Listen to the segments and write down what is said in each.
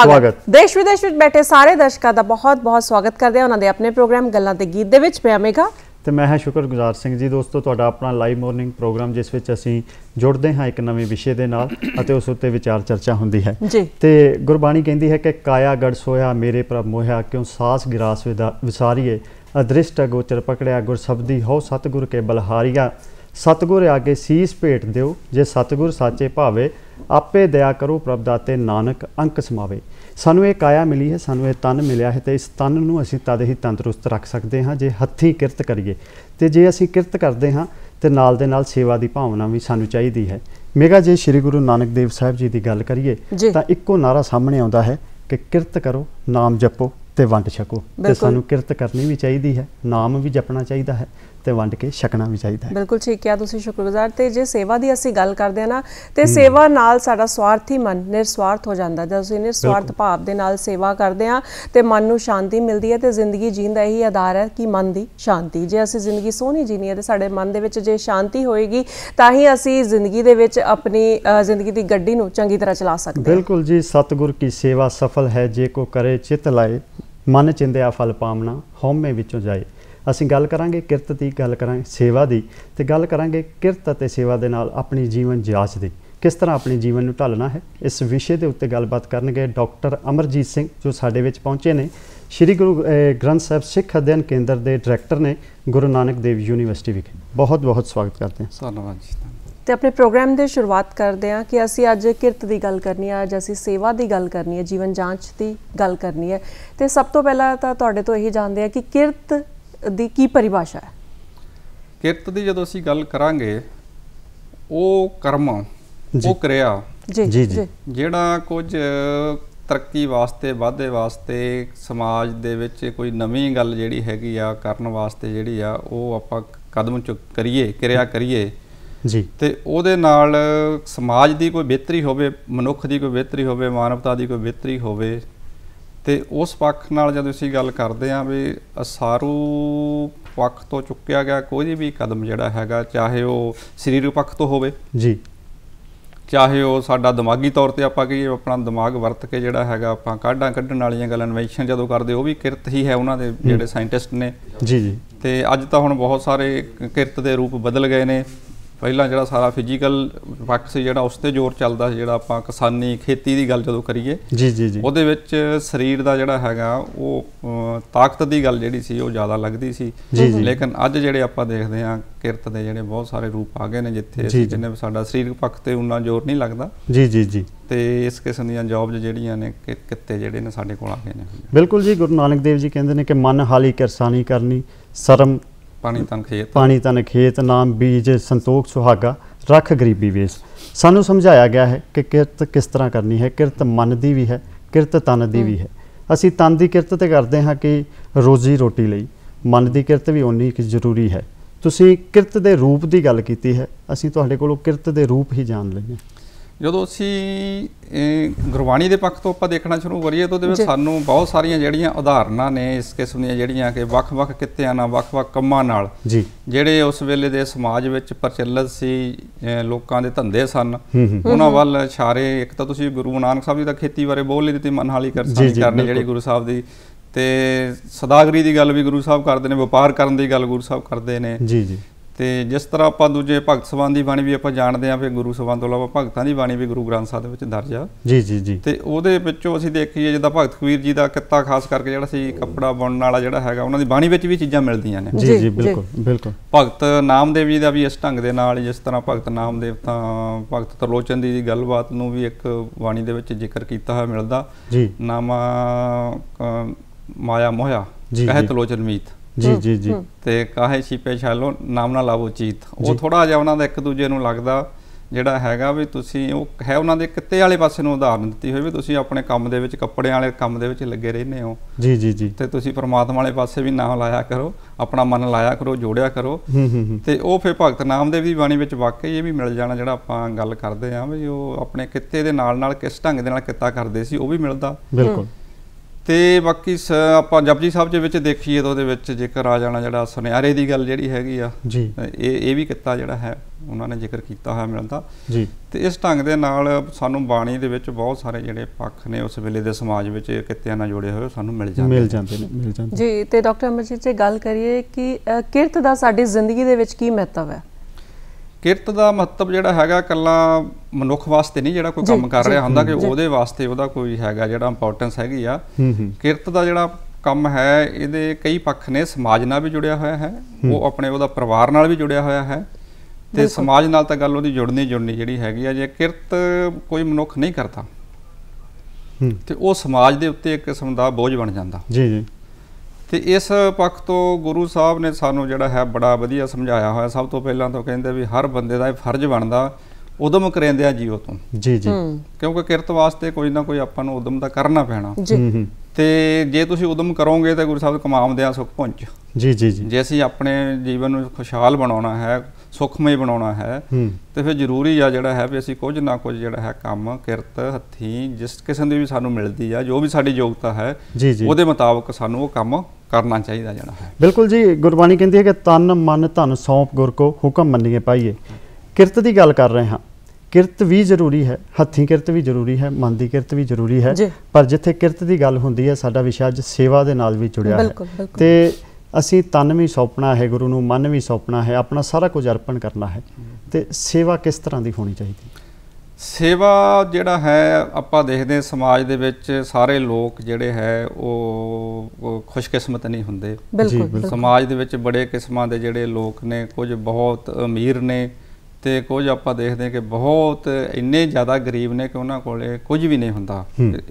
ਸਵਾਗਤ ਦੇਸ਼ ਵਿਦੇਸ਼ ਵਿੱਚ ਬੈਠੇ ਸਾਰੇ ਦਰਸ਼ਕਾਂ ਦਾ ਬਹੁਤ-ਬਹੁਤ ਸਵਾਗਤ ਕਰਦੇ ਹਾਂ ਉਹਨਾਂ ਦੇ ਆਪਣੇ ਪ੍ਰੋਗਰਾਮ ਗੱਲਾਂ ਤੇ ਗੀਤ ਦੇ ਵਿੱਚ ਮੈਂ ਅਮੇਗਾ ਤੇ ਮੈਂ ਹਾਂ ਸ਼ੁਕਰਗੁਜ਼ਾਰ ਸਿੰਘ ਜੀ ਦੋਸਤੋ ਤੁਹਾਡਾ ਆਪਣਾ ਲਾਈਵ ਮਾਰਨਿੰਗ ਪ੍ਰੋਗਰਾਮ ਜਿਸ ਵਿੱਚ ਅਸੀਂ ਜੁੜਦੇ ਹਾਂ ਇੱਕ ਨਵੇਂ ਵਿਸ਼ੇ ਦੇ ਨਾਲ ਅਤੇ ਉਸ ਉੱਤੇ ਵਿਚਾਰ ਚਰਚਾ ਹੁੰਦੀ ਹੈ ਤੇ ਗੁਰਬਾਣੀ ਕਹਿੰਦੀ ਹੈ ਕਿ ਕਾਇਆ ਗੜ ਸੋਇਆ ਮੇਰੇ ਪ੍ਰਭ ਮੋਹਿਆ ਕਿਉਂ ਸਾਸ ਗਿਰਾਸ ਵਿਸਾਰੀਏ ਅਦ੍ਰਿਸ਼ਟ ਅਗੋਚਰ ਪਕੜਿਆ ਗੁਰ ਸਬਦੀ ਹੋ ਸਤਗੁਰ ਕੇ ਬਲਹਾਰੀਆ ਸਤਗੁਰ ਆਗੇ ਸੀਸ ਭੇਟ ਦਿਓ ਜੇ ਸਤਗੁਰ ਸਾਚੇ ਭਾਵੇ ਆਪੇ ਦਇਆ ਕਰੋ ਪ੍ਰਭ ਦਾਤੇ ਨਾਨਕ ਅੰਕ ਸਮਾਵੇ ਸਾਨੂੰ ਇਹ ਕਾਇਆ ਮਿਲੀ ਹੈ ਸਾਨੂੰ ਇਹ ਤਨ ਮਿਲਿਆ ਹੈ ਤੇ ਇਸ ਤਨ ਨੂੰ ਅਸੀਂ ਤਦ ਹੀ ਤੰਦਰੁਸਤ ਰੱਖ ਸਕਦੇ ਹਾਂ ਜੇ ਹੱਥੀ ਕਿਰਤ ਕਰੀਏ ਤੇ ਜੇ ਅਸੀਂ ਕਿਰਤ ਕਰਦੇ ਹਾਂ ਤੇ ਨਾਲ ਦੇ ਨਾਲ ਸੇਵਾ ਦੀ ਭਾਵਨਾ ਵੀ ਸਾਨੂੰ ਚਾਹੀਦੀ ਹੈ ਮੇਗਾ ਜੇ ਸ੍ਰੀ ਗੁਰੂ ਨਾਨਕ ਦੇਵ ਸਾਹਿਬ ਜੀ ਦੀ ਗੱਲ ਕਰੀਏ ਤਾਂ ਇੱਕੋ ਨਾਰਾ ਸਾਹਮਣੇ ਆਉਂਦਾ ਹੈ ਕਿ ਕਿਰਤ ਕਰੋ ਨਾਮ ਜਪੋ ਤੇ ਵੰਡ ਛਕੋ ਤੇ ਸਾਨੂੰ ਕਿਰਤ ਕਰਨੀ ਵੀ ਚਾਹੀਦੀ ਹੈ ਨਾਮ ਵੀ ਜਪਣਾ ਚਾਹੀਦਾ ਹੈ ਤੇ ਵੰਡ ਕੇ ਛਕਣਾ ਵੀ ਚਾਹੀਦਾ ਹੈ ਬਿਲਕੁਲ ਠੀਕ ਕਿਹਾ ਤੁਸੀਂ ਸ਼ੁਕਰਗੁਜ਼ਾਰ ਤੇ ਜੇ ਸੇਵਾ ਦੀ ਅਸੀਂ ਗੱਲ ਕਰਦੇ ਆ ਨਾ ਤੇ ਸੇਵਾ ਨਾਲ ਸਾਡਾ ਸਵਾਰਥੀ ਮਨ ਨਿਰਸਵਾਰਥ ਹੋ ਜਾਂਦਾ ਜਦੋਂ ਅਸੀਂ ਨਿਰਸਵਾਰਥ ਭਾਵ ਦੇ ਨਾਲ ਸੇਵਾ ਕਰਦੇ ਆ ਤੇ ਮਨ ਨੂੰ ਸ਼ਾਂਤੀ ਮਿਲਦੀ ਹੈ ਤੇ ਜ਼ਿੰਦਗੀ ਜੀਣ ਦਾ ਇਹੀ ਆਧਾਰ ਹੈ ਕਿ ਮਨ ਦੀ ਸ਼ਾਂਤੀ ਜੇ ਅਸੀਂ ਜ਼ਿੰਦਗੀ ਸੋਹਣੀ ਜੀਣੀ ਹੈ ਤੇ ਸਾਡੇ ਮਨ ਦੇ ਵਿੱਚ ਜੇ ਸ਼ਾਂਤੀ ਹੋਏਗੀ ਤਾਂ ਹੀ ਅਸੀਂ ਜ਼ਿੰਦਗੀ ਦੇ ਵਿੱਚ ਆਪਣੀ ਜ਼ਿੰਦਗੀ ਦੀ ਗੱਡੀ ਨੂੰ ਚੰਗੀ ਤਰ੍ਹਾਂ ਚਲਾ ਸਕਦੇ ਹਾਂ ਬਿਲਕੁਲ ਜੀ ਸਤਿਗੁਰ ਕੀ ਸੇਵਾ ਸਫਲ ਹੈ ਜੇ ਕੋ ਕਰੇ ਚਿਤ ਲਾਏ ਮਨ ਚਿੰਦਿਆ ਫਲ ਪਾਵਣਾ ਹਉਮੈ ਵਿੱਚੋਂ ਜਾਏ ਅਸੀਂ ਗੱਲ ਕਰਾਂਗੇ ਕਿਰਤ ਦੀ ਗੱਲ ਕਰਾਂਗੇ ਸੇਵਾ ਦੀ ਤੇ ਗੱਲ ਕਰਾਂਗੇ ਕਿਰਤ ਅਤੇ ਸੇਵਾ ਦੇ ਨਾਲ ਆਪਣੀ ਜੀਵਨ ਜਾਂਚ ਦੀ ਕਿਸ ਤਰ੍ਹਾਂ ਆਪਣੇ ਜੀਵਨ ਨੂੰ ਢਾਲਣਾ ਹੈ ਇਸ ਵਿਸ਼ੇ ਦੇ ਉੱਤੇ ਗੱਲਬਾਤ ਕਰਨਗੇ ਡਾਕਟਰ ਅਮਰਜੀਤ ਸਿੰਘ ਜੋ ਸਾਡੇ ਵਿੱਚ ਪਹੁੰਚੇ ਨੇ ਸ੍ਰੀ ਗੁਰੂ ਗ੍ਰੰਥ ਸਾਹਿਬ ਸਿੱਖ ਅਧਿਐਨ ਕੇਂਦਰ ਦੇ ਡਾਇਰੈਕਟਰ ਨੇ ਗੁਰੂ ਨਾਨਕ ਦੇਵ ਯੂਨੀਵਰਸਿਟੀ ਵਿਖੇ ਬਹੁਤ ਬਹੁਤ ਸਵਾਗਤ ਕਰਦੇ ਹਾਂ ਧੰਨਵਾਦ ਜੀ ਤੇ ਆਪਣੇ ਪ੍ਰੋਗਰਾਮ ਦੇ ਸ਼ੁਰੂਆਤ ਕਰਦੇ ਹਾਂ ਕਿ ਅਸੀਂ ਅੱਜ ਕਿਰਤ ਦੀ ਗੱਲ ਕਰਨੀ ਹੈ ਅੱਜ ਅਸੀਂ ਸੇਵਾ ਦੀ ਗੱਲ ਕਰਨੀ ਹੈ ਜੀਵਨ ਜਾਂਚ ਦੀ ਗੱਲ ਕਰਨੀ ਹੈ ਤੇ ਸਭ ਤੋਂ ਪਹਿਲਾਂ ਤਾਂ ਤੁਹਾਡੇ ਤੋਂ ਇਹ ਜਾਣਦੇ ਆ ਕਿ ਕਿਰਤ ਦੀ ਕੀ ਪਰਿਭਾਸ਼ਾ ਹੈ ਕਿਰਤ ਦੀ ਜਦੋਂ ਅਸੀਂ ਗੱਲ ਕਰਾਂਗੇ ਉਹ ਕਰਮ ਉਹ ਕਿਰਿਆ ਜੀ ਜੀ ਜਿਹੜਾ ਕੁਝ ਤਰੱਕੀ ਵਾਸਤੇ ਵਾਧੇ ਵਾਸਤੇ ਸਮਾਜ ਦੇ ਵਿੱਚ ਕੋਈ ਨਵੀਂ ਗੱਲ ਜਿਹੜੀ ਹੈਗੀ ਆ ਕਰਨ ਵਾਸਤੇ ਜਿਹੜੀ ਆ ਉਹ ਆਪਾਂ ਕਦਮ ਚੁੱਕ ਕਰੀਏ ਕਿਰਿਆ ਕਰੀਏ ਜੀ ਤੇ ਉਹਦੇ ਨਾਲ ਸਮਾਜ ਦੀ ਕੋਈ ਬਿਹਤਰੀ ਹੋਵੇ ਮਨੁੱਖ ਦੀ ਕੋਈ ਬਿਹਤਰੀ ਹੋਵੇ ਮਾਨਵਤਾ ਦੀ ਕੋਈ ਬਿਹਤਰੀ ਹੋਵੇ ਤੇ ਉਸ ਪੱਖ ਨਾਲ ਜਦੋਂ ਅਸੀਂ ਗੱਲ ਕਰਦੇ ਆਂ ਵੀ ਅਸਾਰੂ ਪੱਖ ਤੋਂ ਚੁੱਕਿਆ ਗਿਆ ਕੋਈ ਵੀ ਕਦਮ ਜਿਹੜਾ ਹੈਗਾ ਚਾਹੇ ਉਹ ਸਰੀਰਕ ਪੱਖ ਤੋਂ ਹੋਵੇ ਜੀ ਚਾਹੇ ਉਹ ਸਾਡਾ ਦਿਮਾਗੀ ਤੌਰ ਤੇ ਆਪਾਂ ਕਹੀਏ ਆਪਣਾ ਦਿਮਾਗ ਵਰਤ ਕੇ ਜਿਹੜਾ ਹੈਗਾ ਆਪਾਂ ਕਾਢਾਂ ਕੱਢਣ ਵਾਲੀਆਂ ਗੱਲਾਂ ਇਨਵੈਂਸ਼ਨ ਜਦੋਂ ਕਰਦੇ ਉਹ ਵੀ ਕਿਰਤ ਹੀ ਹੈ ਉਹਨਾਂ ਦੇ ਜਿਹੜੇ ਸਾਇੰਟਿਸਟ ਨੇ ਜੀ ਜੀ ਤੇ ਅੱਜ ਤਾਂ ਹੁਣ ਬਹੁਤ ਸਾਰੇ ਕਿਰਤ ਦੇ ਰੂਪ ਬਦਲ ਗਏ ਨੇ ਪਹਿਲਾਂ ਜਿਹੜਾ ਸਾਰਾ ਫਿਜ਼ੀਕਲ ਪੱਖ ਸੀ ਜਿਹੜਾ ਉਸ ਤੇ ਜ਼ੋਰ ਚੱਲਦਾ ਸੀ ਜਿਹੜਾ ਆਪਾਂ ਕਿਸਾਨੀ ਖੇਤੀ ਦੀ ਗੱਲ ਜਦੋਂ ਕਰੀਏ ਜੀ ਜੀ ਜੀ ਉਹਦੇ ਵਿੱਚ ਸਰੀਰ ਦਾ ਜਿਹੜਾ ਹੈਗਾ ਉਹ ਤਾਕਤ ਦੀ ਗੱਲ ਜਿਹੜੀ ਸੀ ਉਹ ਜ਼ਿਆਦਾ ਲੱਗਦੀ ਸੀ ਲੇਕਿਨ ਅੱਜ ਜਿਹੜੇ ਆਪਾਂ ਦੇਖਦੇ ਆਂ ਕਿਰਤ ਦੇ ਜਿਹੜੇ ਬਹੁਤ ਸਾਰੇ ਰੂਪ ਆ ਗਏ ਨੇ ਜਿੱਥੇ ਜਿੰਨੇ ਸਾਡਾ ਸਰੀਰਕ ਪੱਖ ਤੇ ਉਨਾ ਜ਼ੋਰ ਨਹੀਂ ਲੱਗਦਾ ਜੀ ਜੀ ਜੀ ਤੇ ਇਸ ਕਿਸਮ ਦੀਆਂ ਜੌਬਸ ਜਿਹੜੀਆਂ ਨੇ ਕਿੱਤੇ ਜਿਹੜੇ ਨੇ ਸਾਡੇ ਕੋਲ ਆ ਗਏ ਨੇ ਬਿਲਕੁਲ ਜੀ ਗੁਰੂ ਨਾਨਕ ਦੇਵ ਜੀ ਕਹਿੰਦੇ ਨੇ ਕਿ ਮਨ ਹਾਲੀ ਕਿਰਸਾਨੀ ਕਰਨੀ ਸ਼ਰਮ ਪਾਣੀ ਤਨ ਖੇਤ ਪਾਣੀ ਤਨ ਖੇਤ ਨਾਮ ਬੀਜ ਸੰਤੋਖ ਸੁਹਾਗਾ ਰੱਖ ਗਰੀਬੀ ਵੇਸ ਸਾਨੂੰ ਸਮਝਾਇਆ ਗਿਆ ਹੈ ਕਿ ਕਿਰਤ ਕਿਸ ਤਰ੍ਹਾਂ ਕਰਨੀ ਹੈ ਕਿਰਤ ਮਨ ਦੀ ਵੀ ਹੈ ਕਿਰਤ ਤਨ ਦੀ ਵੀ ਹੈ ਅਸੀਂ ਤਨ ਦੀ ਕਿਰਤ ਤੇ ਕਰਦੇ ਹਾਂ ਕਿ ਰੋਜ਼ੀ ਰੋਟੀ ਲਈ ਮਨ ਦੀ ਕਿਰਤ ਵੀ ਓਨੀ ਹੀ ਜ਼ਰੂਰੀ ਹੈ ਤੁਸੀਂ ਕਿਰਤ ਦੇ ਰੂਪ ਦੀ ਗੱਲ ਕੀਤੀ ਹੈ ਅਸੀਂ ਤੁਹਾਡੇ ਕੋਲੋਂ ਕਿਰਤ ਦੇ ਰੂਪ ਹੀ ਜਾਣ ਲਈਏ ਜਦੋਂ ਅਸੀਂ ਗੁਰਬਾਣੀ ਦੇ ਪੱਖ ਤੋਂ ਆਪਾਂ ਦੇਖਣਾ ਸ਼ੁਰੂ ਕਰੀਏ ਤਾਂ ਉਹਦੇ ਵਿੱਚ ਸਾਨੂੰ ਬਹੁਤ ਸਾਰੀਆਂ ਜਿਹੜੀਆਂ ਉਦਾਹਰਨਾਂ ਨੇ ਇਸ ਕਿਸਮ ਦੀਆਂ ਜਿਹੜੀਆਂ ਕਿ ਵੱਖ-ਵੱਖ ਕਿੱਤਿਆਂ ਨਾਲ ਵੱਖ-ਵੱਖ ਕੰਮਾਂ ਨਾਲ ਜੀ ਜਿਹੜੇ ਉਸ ਵੇਲੇ ਦੇ ਸਮਾਜ ਵਿੱਚ ਪ੍ਰਚਲਿਤ ਸੀ ਲੋਕਾਂ ਦੇ ਧੰਦੇ ਸਨ ਉਹਨਾਂ ਵੱਲ ਇਸ਼ਾਰੇ ਇੱਕ ਤਾਂ ਤੁਸੀਂ ਗੁਰੂ ਨਾਨਕ ਸਾਹਿਬ ਜੀ ਦਾ ਖੇਤੀ ਬਾਰੇ ਬੋਲ ਲਈ ਦਿੱਤੀ ਮਨਹਾਲੀ ਕਰਸਾਨੀ ਕਰਨੀ ਜਿਹੜੀ ਗੁਰੂ ਸਾਹਿਬ ਦੀ ਤੇ ਸਦਾਗਰੀ ਦੀ ਗੱਲ ਵੀ ਗੁਰੂ ਸਾਹਿਬ ਕਰਦੇ ਨੇ ਵਪਾਰ ਕਰਨ ਦੀ ਗੱਲ ਗੁਰੂ ਸਾਹਿਬ ਕਰਦੇ ਨੇ ਜੀ ਜੀ ਤੇ ਜਿਸ ਤਰ੍ਹਾਂ ਆਪਾਂ ਦੂਜੇ ਭਗਤ ਸਭਾਂ ਦੀ ਬਾਣੀ ਵੀ ਆਪਾਂ ਜਾਣਦੇ ਆਂ ਫੇ ਗੁਰੂ ਸਭਾਂ ਤੋਂ ਇਲਾਵਾ ਭਗਤਾਂ ਦੀ ਬਾਣੀ ਵੀ ਗੁਰੂ ਗ੍ਰੰਥ ਸਾਹਿਬ ਦੇ ਵਿੱਚ ਦਰਜ ਆ ਜੀ ਜੀ ਜੀ ਤੇ ਉਹਦੇ ਵਿੱਚੋਂ ਅਸੀਂ ਦੇਖੀਏ ਜਿੱਦਾਂ ਭਗਤ ਕਬੀਰ ਜੀ ਦਾ ਕਿੱਤਾ ਖਾਸ ਕਰਕੇ ਜਿਹੜਾ ਸੀ ਕੱਪੜਾ ਬੁਣਨ ਵਾਲਾ ਜਿਹੜਾ ਹੈਗਾ ਉਹਨਾਂ ਦੀ ਬਾਣੀ ਵਿੱਚ ਵੀ ਚੀਜ਼ਾਂ ਮਿਲਦੀਆਂ ਨੇ ਜੀ ਜੀ ਬਿਲਕੁਲ ਬਿਲਕੁਲ ਭਗਤ ਨਾਮਦੇਵ ਜੀ ਦਾ ਵੀ ਇਸ ਢੰਗ ਦੇ ਨਾਲ ਜਿਸ ਤਰ੍ਹਾਂ ਭਗਤ ਨਾਮਦੇਵ ਤਾਂ ਭਗਤ ਤਰਲੋਚਨ ਦੀ ਗੱਲਬਾਤ ਨੂੰ ਵੀ ਇੱਕ ਬਾਣੀ ਦੇ ਵਿੱਚ ਜ਼ਿਕਰ ਕੀਤਾ ਹੋਇਆ ਮਿਲਦਾ ਜੀ ਨਾਮਾ ਮਾਇਆ ਮੋਹਿਆ ਕਹਿ ਤਰਲੋਚਨ ਮੀਤ ਜੀ ਜੀ ਜੀ ਤੇ ਕਾਹੇ ਛੀਪੇ ਛਾਲੋ ਨਾਮ ਨਾਲ ਆਵੋ ਚੀਤ ਉਹ ਥੋੜਾ ਜਿਹਾ ਉਹਨਾਂ ਦਾ ਇੱਕ ਦੂਜੇ ਨੂੰ ਲੱਗਦਾ ਜਿਹੜਾ ਹੈਗਾ ਵੀ ਤੁਸੀਂ ਉਹ ਹੈ ਉਹਨਾਂ ਦੇ ਕਿੱਤੇ ਵਾਲੇ ਪਾਸੇ ਨੂੰ ਉਦਾਹਰਨ ਦਿੱਤੀ ਹੋਈ ਵੀ ਤੁਸੀਂ ਆਪਣੇ ਕੰਮ ਦੇ ਵਿੱਚ ਕੱਪੜਿਆਂ ਵਾਲੇ ਕੰਮ ਦੇ ਵਿੱਚ ਲੱਗੇ ਰਹਿੰਦੇ ਹੋ ਜੀ ਜੀ ਜੀ ਤੇ ਤੁਸੀਂ ਪਰਮਾਤਮਾ ਵਾਲੇ ਪਾਸੇ ਵੀ ਨਾਮ ਲਾਇਆ ਕਰੋ ਆਪਣਾ ਮਨ ਲਾਇਆ ਕਰੋ ਜੋੜਿਆ ਕਰੋ ਤੇ ਉਹ ਫਿਰ ਭਗਤ ਨਾਮਦੇਵ ਦੀ ਬਾਣੀ ਵਿੱਚ ਵਾਕਈ ਇਹ ਵੀ ਮਿਲ ਜਾਣਾ ਜਿਹੜਾ ਆਪਾਂ ਗੱਲ ਕਰਦੇ ਆਂ ਵੀ ਉਹ ਆਪਣੇ ਕਿੱਤੇ ਦੇ ਨਾਲ ਨਾਲ ਕਿਸ ਢੰਗ ਦੇ ਨਾਲ ਕਿੱਤਾ ਕਰਦੇ ਸੀ ਉਹ ਵੀ ਮਿਲਦਾ ਬਿਲਕੁਲ ਤੇ ਬਾਕੀ ਆਪਾਂ ਜਪਜੀ ਸਾਹਿਬ ਦੇ ਵਿੱਚ ਦੇਖੀਏ ਤਾਂ ਉਹਦੇ ਵਿੱਚ ਜੇਕਰ ਆ ਜਾਣਾ ਜਿਹੜਾ ਸੁਨਿਆਰੇ ਦੀ ਗੱਲ ਜਿਹੜੀ ਹੈਗੀ ਆ ਜੀ ਇਹ ਇਹ ਵੀ ਕਿੱਤਾ ਜਿਹੜਾ ਹੈ ਉਹਨਾਂ ਨੇ ਜ਼ਿਕਰ ਕੀਤਾ ਹੋਇਆ ਮਿਲਦਾ ਜੀ ਤੇ ਇਸ ਢੰਗ ਦੇ ਨਾਲ ਸਾਨੂੰ ਬਾਣੀ ਦੇ ਵਿੱਚ ਬਹੁਤ ਸਾਰੇ ਜਿਹੜੇ ਪੱਖ ਨੇ ਉਸ ਵੇਲੇ ਦੇ ਸਮਾਜ ਵਿੱਚ ਕਿੱਤਿਆਂ ਨਾਲ ਜੁੜੇ ਹੋਏ ਸਾਨੂੰ ਮਿਲ ਜਾਂਦੇ ਮਿਲ ਜਾਂਦੇ ਨੇ ਮਿਲ ਜਾਂਦੇ ਜੀ ਤੇ ਡਾਕਟਰ ਅਮਰਜੀਤ ਜੀ ਗੱਲ ਕਰੀਏ ਕਿ ਕਿਰਤ ਦਾ ਸਾਡੀ ਜ਼ਿੰਦਗੀ ਦੇ ਵਿੱਚ ਕੀ ਮਹੱਤਵ ਹੈ ਕਿਰਤ ਦਾ ਮਹੱਤਵ ਜਿਹੜਾ ਹੈਗਾ ਕੱਲਾ ਮਨੁੱਖ ਵਾਸਤੇ ਨਹੀਂ ਜਿਹੜਾ ਕੋਈ ਕੰਮ ਕਰ ਰਿਹਾ ਹੁੰਦਾ ਕਿ ਉਹਦੇ ਵਾਸਤੇ ਉਹਦਾ ਕੋਈ ਹੈਗਾ ਜਿਹੜਾ ਇੰਪੋਰਟੈਂਸ ਹੈਗੀ ਆ ਕਿਰਤ ਦਾ ਜਿਹੜਾ ਕੰਮ ਹੈ ਇਹਦੇ ਕਈ ਪੱਖ ਨੇ ਸਮਾਜ ਨਾਲ ਵੀ ਜੁੜਿਆ ਹੋਇਆ ਹੈ ਉਹ ਆਪਣੇ ਉਹਦਾ ਪਰਿਵਾਰ ਨਾਲ ਵੀ ਜੁੜਿਆ ਹੋਇਆ ਹੈ ਤੇ ਸਮਾਜ ਨਾਲ ਤਾਂ ਗੱਲ ਉਹਦੀ ਜੁੜਨੀ ਜੁੜਨੀ ਜਿਹੜੀ ਹੈਗੀ ਆ ਜੇ ਕਿਰਤ ਕੋਈ ਮਨੁੱਖ ਨਹੀਂ ਕਰਦਾ ਤੇ ਉਹ ਸਮਾਜ ਦੇ ਉੱਤੇ ਇੱਕ ਕਿਸਮ ਦਾ ਬੋਝ ਬਣ ਜਾਂਦਾ ਜੀ ਜੀ ਤੇ ਇਸ ਪੱਖ ਤੋਂ ਗੁਰੂ ਸਾਹਿਬ ਨੇ ਸਾਨੂੰ ਜਿਹੜਾ ਹੈ ਬੜਾ ਵਧੀਆ ਸਮਝਾਇਆ ਹੋਇਆ ਸਭ ਤੋਂ ਪਹਿਲਾਂ ਤਾਂ ਕਹਿੰਦੇ ਵੀ ਹਰ ਬੰਦੇ ਦਾ ਇਹ ਫਰਜ਼ ਬਣਦਾ ਉਦਮ ਕਰੇਂਦੇ ਆ ਤੋਂ ਜੀ ਜੀ ਕਿਉਂਕਿ ਕਿਰਤ ਵਾਸਤੇ ਕੋਈ ਨਾ ਕੋਈ ਆਪਾਂ ਨੂੰ ਉਦਮ ਤਾਂ ਕਰਨਾ ਪੈਣਾ ਜੀ ਤੇ ਜੇ ਤੁਸੀਂ ਉਦਮ ਕਰੋਗੇ ਤਾਂ ਗੁਰੂ ਸਾਹਿਬ ਕਮਾਉਂਦੇ ਆ ਸੁਖ ਪਹੁੰਚ ਜੀ ਜੀ ਜੀ ਜੇ ਅਸੀਂ ਆਪਣੇ ਜੀਵਨ ਨੂੰ ਖੁਸ਼ਹਾਲ ਬਣਾਉਣਾ ਹੈ ਸੁਖਮਈ ਬਣਾਉਣਾ ਹੈ ਤੇ ਫਿਰ ਜ਼ਰੂਰੀ ਆ ਜਿਹੜਾ ਹੈ ਵੀ ਅਸੀਂ ਕੁਝ ਨਾ ਕੁਝ ਜਿਹੜਾ ਹੈ ਕੰਮ ਕਿਰਤ ਹੱਥੀ ਜਿਸ ਕਿਸਮ ਦੀ ਵੀ ਸਾਨੂੰ ਮਿਲਦੀ ਆ ਜੋ ਵੀ ਸਾਡੀ ਯੋਗਤਾ ਹੈ ਉਹਦੇ ਮੁਤਾਬਕ ਸਾਨੂੰ ਉਹ ਕੰਮ ਕਰਨਾ ਚਾਹੀਦਾ ਜਣਾ ਹੈ ਬਿਲਕੁਲ ਜੀ ਗੁਰਬਾਣੀ ਕਹਿੰਦੀ ਹੈ ਕਿ ਤਨ ਮਨ ਧਨ ਸੌਂਪ ਗੁਰ ਕੋ ਹੁਕਮ ਮੰਨੀਏ ਪਾਈਏ ਕਿਰਤ ਦੀ ਗੱਲ ਕਰ ਰਹੇ ਹਾਂ ਕਿਰਤ ਵੀ ਜ਼ਰੂਰੀ ਹੈ ਹੱਥੀਂ ਕਿਰਤ ਵੀ ਜ਼ਰੂਰੀ ਹੈ ਮਨ ਦੀ ਕਿਰਤ ਵੀ ਜ਼ਰੂਰੀ ਹੈ ਪਰ ਜਿੱਥੇ ਕਿਰਤ ਦੀ ਗੱਲ ਹੁੰਦੀ ਹੈ ਸਾਡਾ ਵਿਸ਼ਾ ਅੱਜ ਸੇਵਾ ਦੇ ਨਾਲ ਵੀ ਜੁੜਿਆ ਹੈ ਤੇ ਅਸੀਂ ਤਨ ਵੀ ਸੌਪਣਾ ਹੈ ਗੁਰੂ ਨੂੰ ਮਨ ਵੀ ਸੌਪਣਾ ਹੈ ਆਪਣਾ ਸਾਰਾ ਕੁਝ ਅਰਪਣ ਕਰਨਾ ਹੈ ਤੇ ਸੇਵਾ ਕਿਸ ਤਰ੍ਹਾਂ ਦੀ ਹੋਣੀ ਚਾਹੀਦੀ ਸੇਵਾ ਜਿਹੜਾ ਹੈ ਆਪਾਂ ਦੇਖਦੇ ਹਾਂ ਸਮਾਜ ਦੇ ਵਿੱਚ ਸਾਰੇ ਲੋਕ ਜਿਹੜੇ ਹੈ ਉਹ ਖੁਸ਼ਕਿਸਮਤ ਨਹੀਂ ਹੁੰਦੇ ਬਿਲਕੁਲ ਸਮਾਜ ਦੇ ਵਿੱਚ ਬੜੇ ਕਿਸਮਾਂ ਦੇ ਜਿਹੜੇ ਲੋਕ ਨੇ ਕੁਝ ਬਹੁਤ ਅਮੀਰ ਨੇ ਤੇ ਕੁਝ ਆਪਾਂ ਦੇਖਦੇ ਹਾਂ ਕਿ ਬਹੁਤ ਇੰਨੇ ਜ਼ਿਆਦਾ ਗਰੀਬ ਨੇ ਕਿ ਉਹਨਾਂ ਕੋਲੇ ਕੁਝ ਵੀ ਨਹੀਂ ਹੁੰਦਾ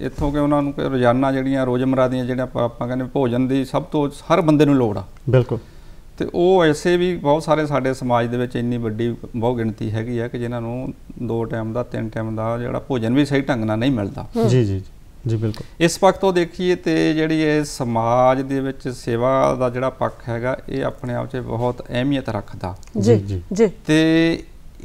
ਇੱਥੋਂ ਕਿ ਉਹਨਾਂ ਨੂੰ ਰੋਜ਼ਾਨਾ ਜਿਹੜੀਆਂ ਰੋਜ਼ਮਰਾ ਦੀਆਂ ਜਿਹੜੀਆਂ ਆਪਾਂ ਕਹਿੰਦੇ ਭੋਜਨ ਦੀ ਸਭ ਤੋਂ ਹਰ ਬੰਦੇ ਨੂੰ ਲੋੜ ਆ ਬਿਲਕੁਲ ਤੇ ਉਹ ਐਸੇ ਵੀ ਬਹੁਤ ਸਾਰੇ ਸਾਡੇ ਸਮਾਜ ਦੇ ਵਿੱਚ ਇੰਨੀ ਵੱਡੀ ਬਹੁ ਗਿਣਤੀ ਹੈਗੀ ਆ ਕਿ ਜਿਨ੍ਹਾਂ ਨੂੰ ਦੋ ਟਾਈਮ ਦਾ ਤਿੰਨ ਟਾਈਮ ਦਾ ਜਿਹੜਾ ਭੋਜਨ ਵੀ ਸਹੀ ਢੰਗ ਨਾਲ ਨਹੀਂ ਮਿਲਦਾ ਜੀ ਜੀ ਜੀ ਬਿਲਕੁਲ ਇਸ ਪੱਖ ਤੋਂ ਦੇਖੀਏ ਤੇ ਜਿਹੜੀ ਇਹ ਸਮਾਜ ਦੇ ਵਿੱਚ ਸੇਵਾ ਦਾ ਜਿਹੜਾ ਪੱਖ ਹੈਗਾ ਇਹ ਆਪਣੇ ਆਪ 'ਚ ਬਹੁਤ ਅਹਿਮੀਅਤ ਰੱਖਦਾ ਜੀ ਜੀ ਤੇ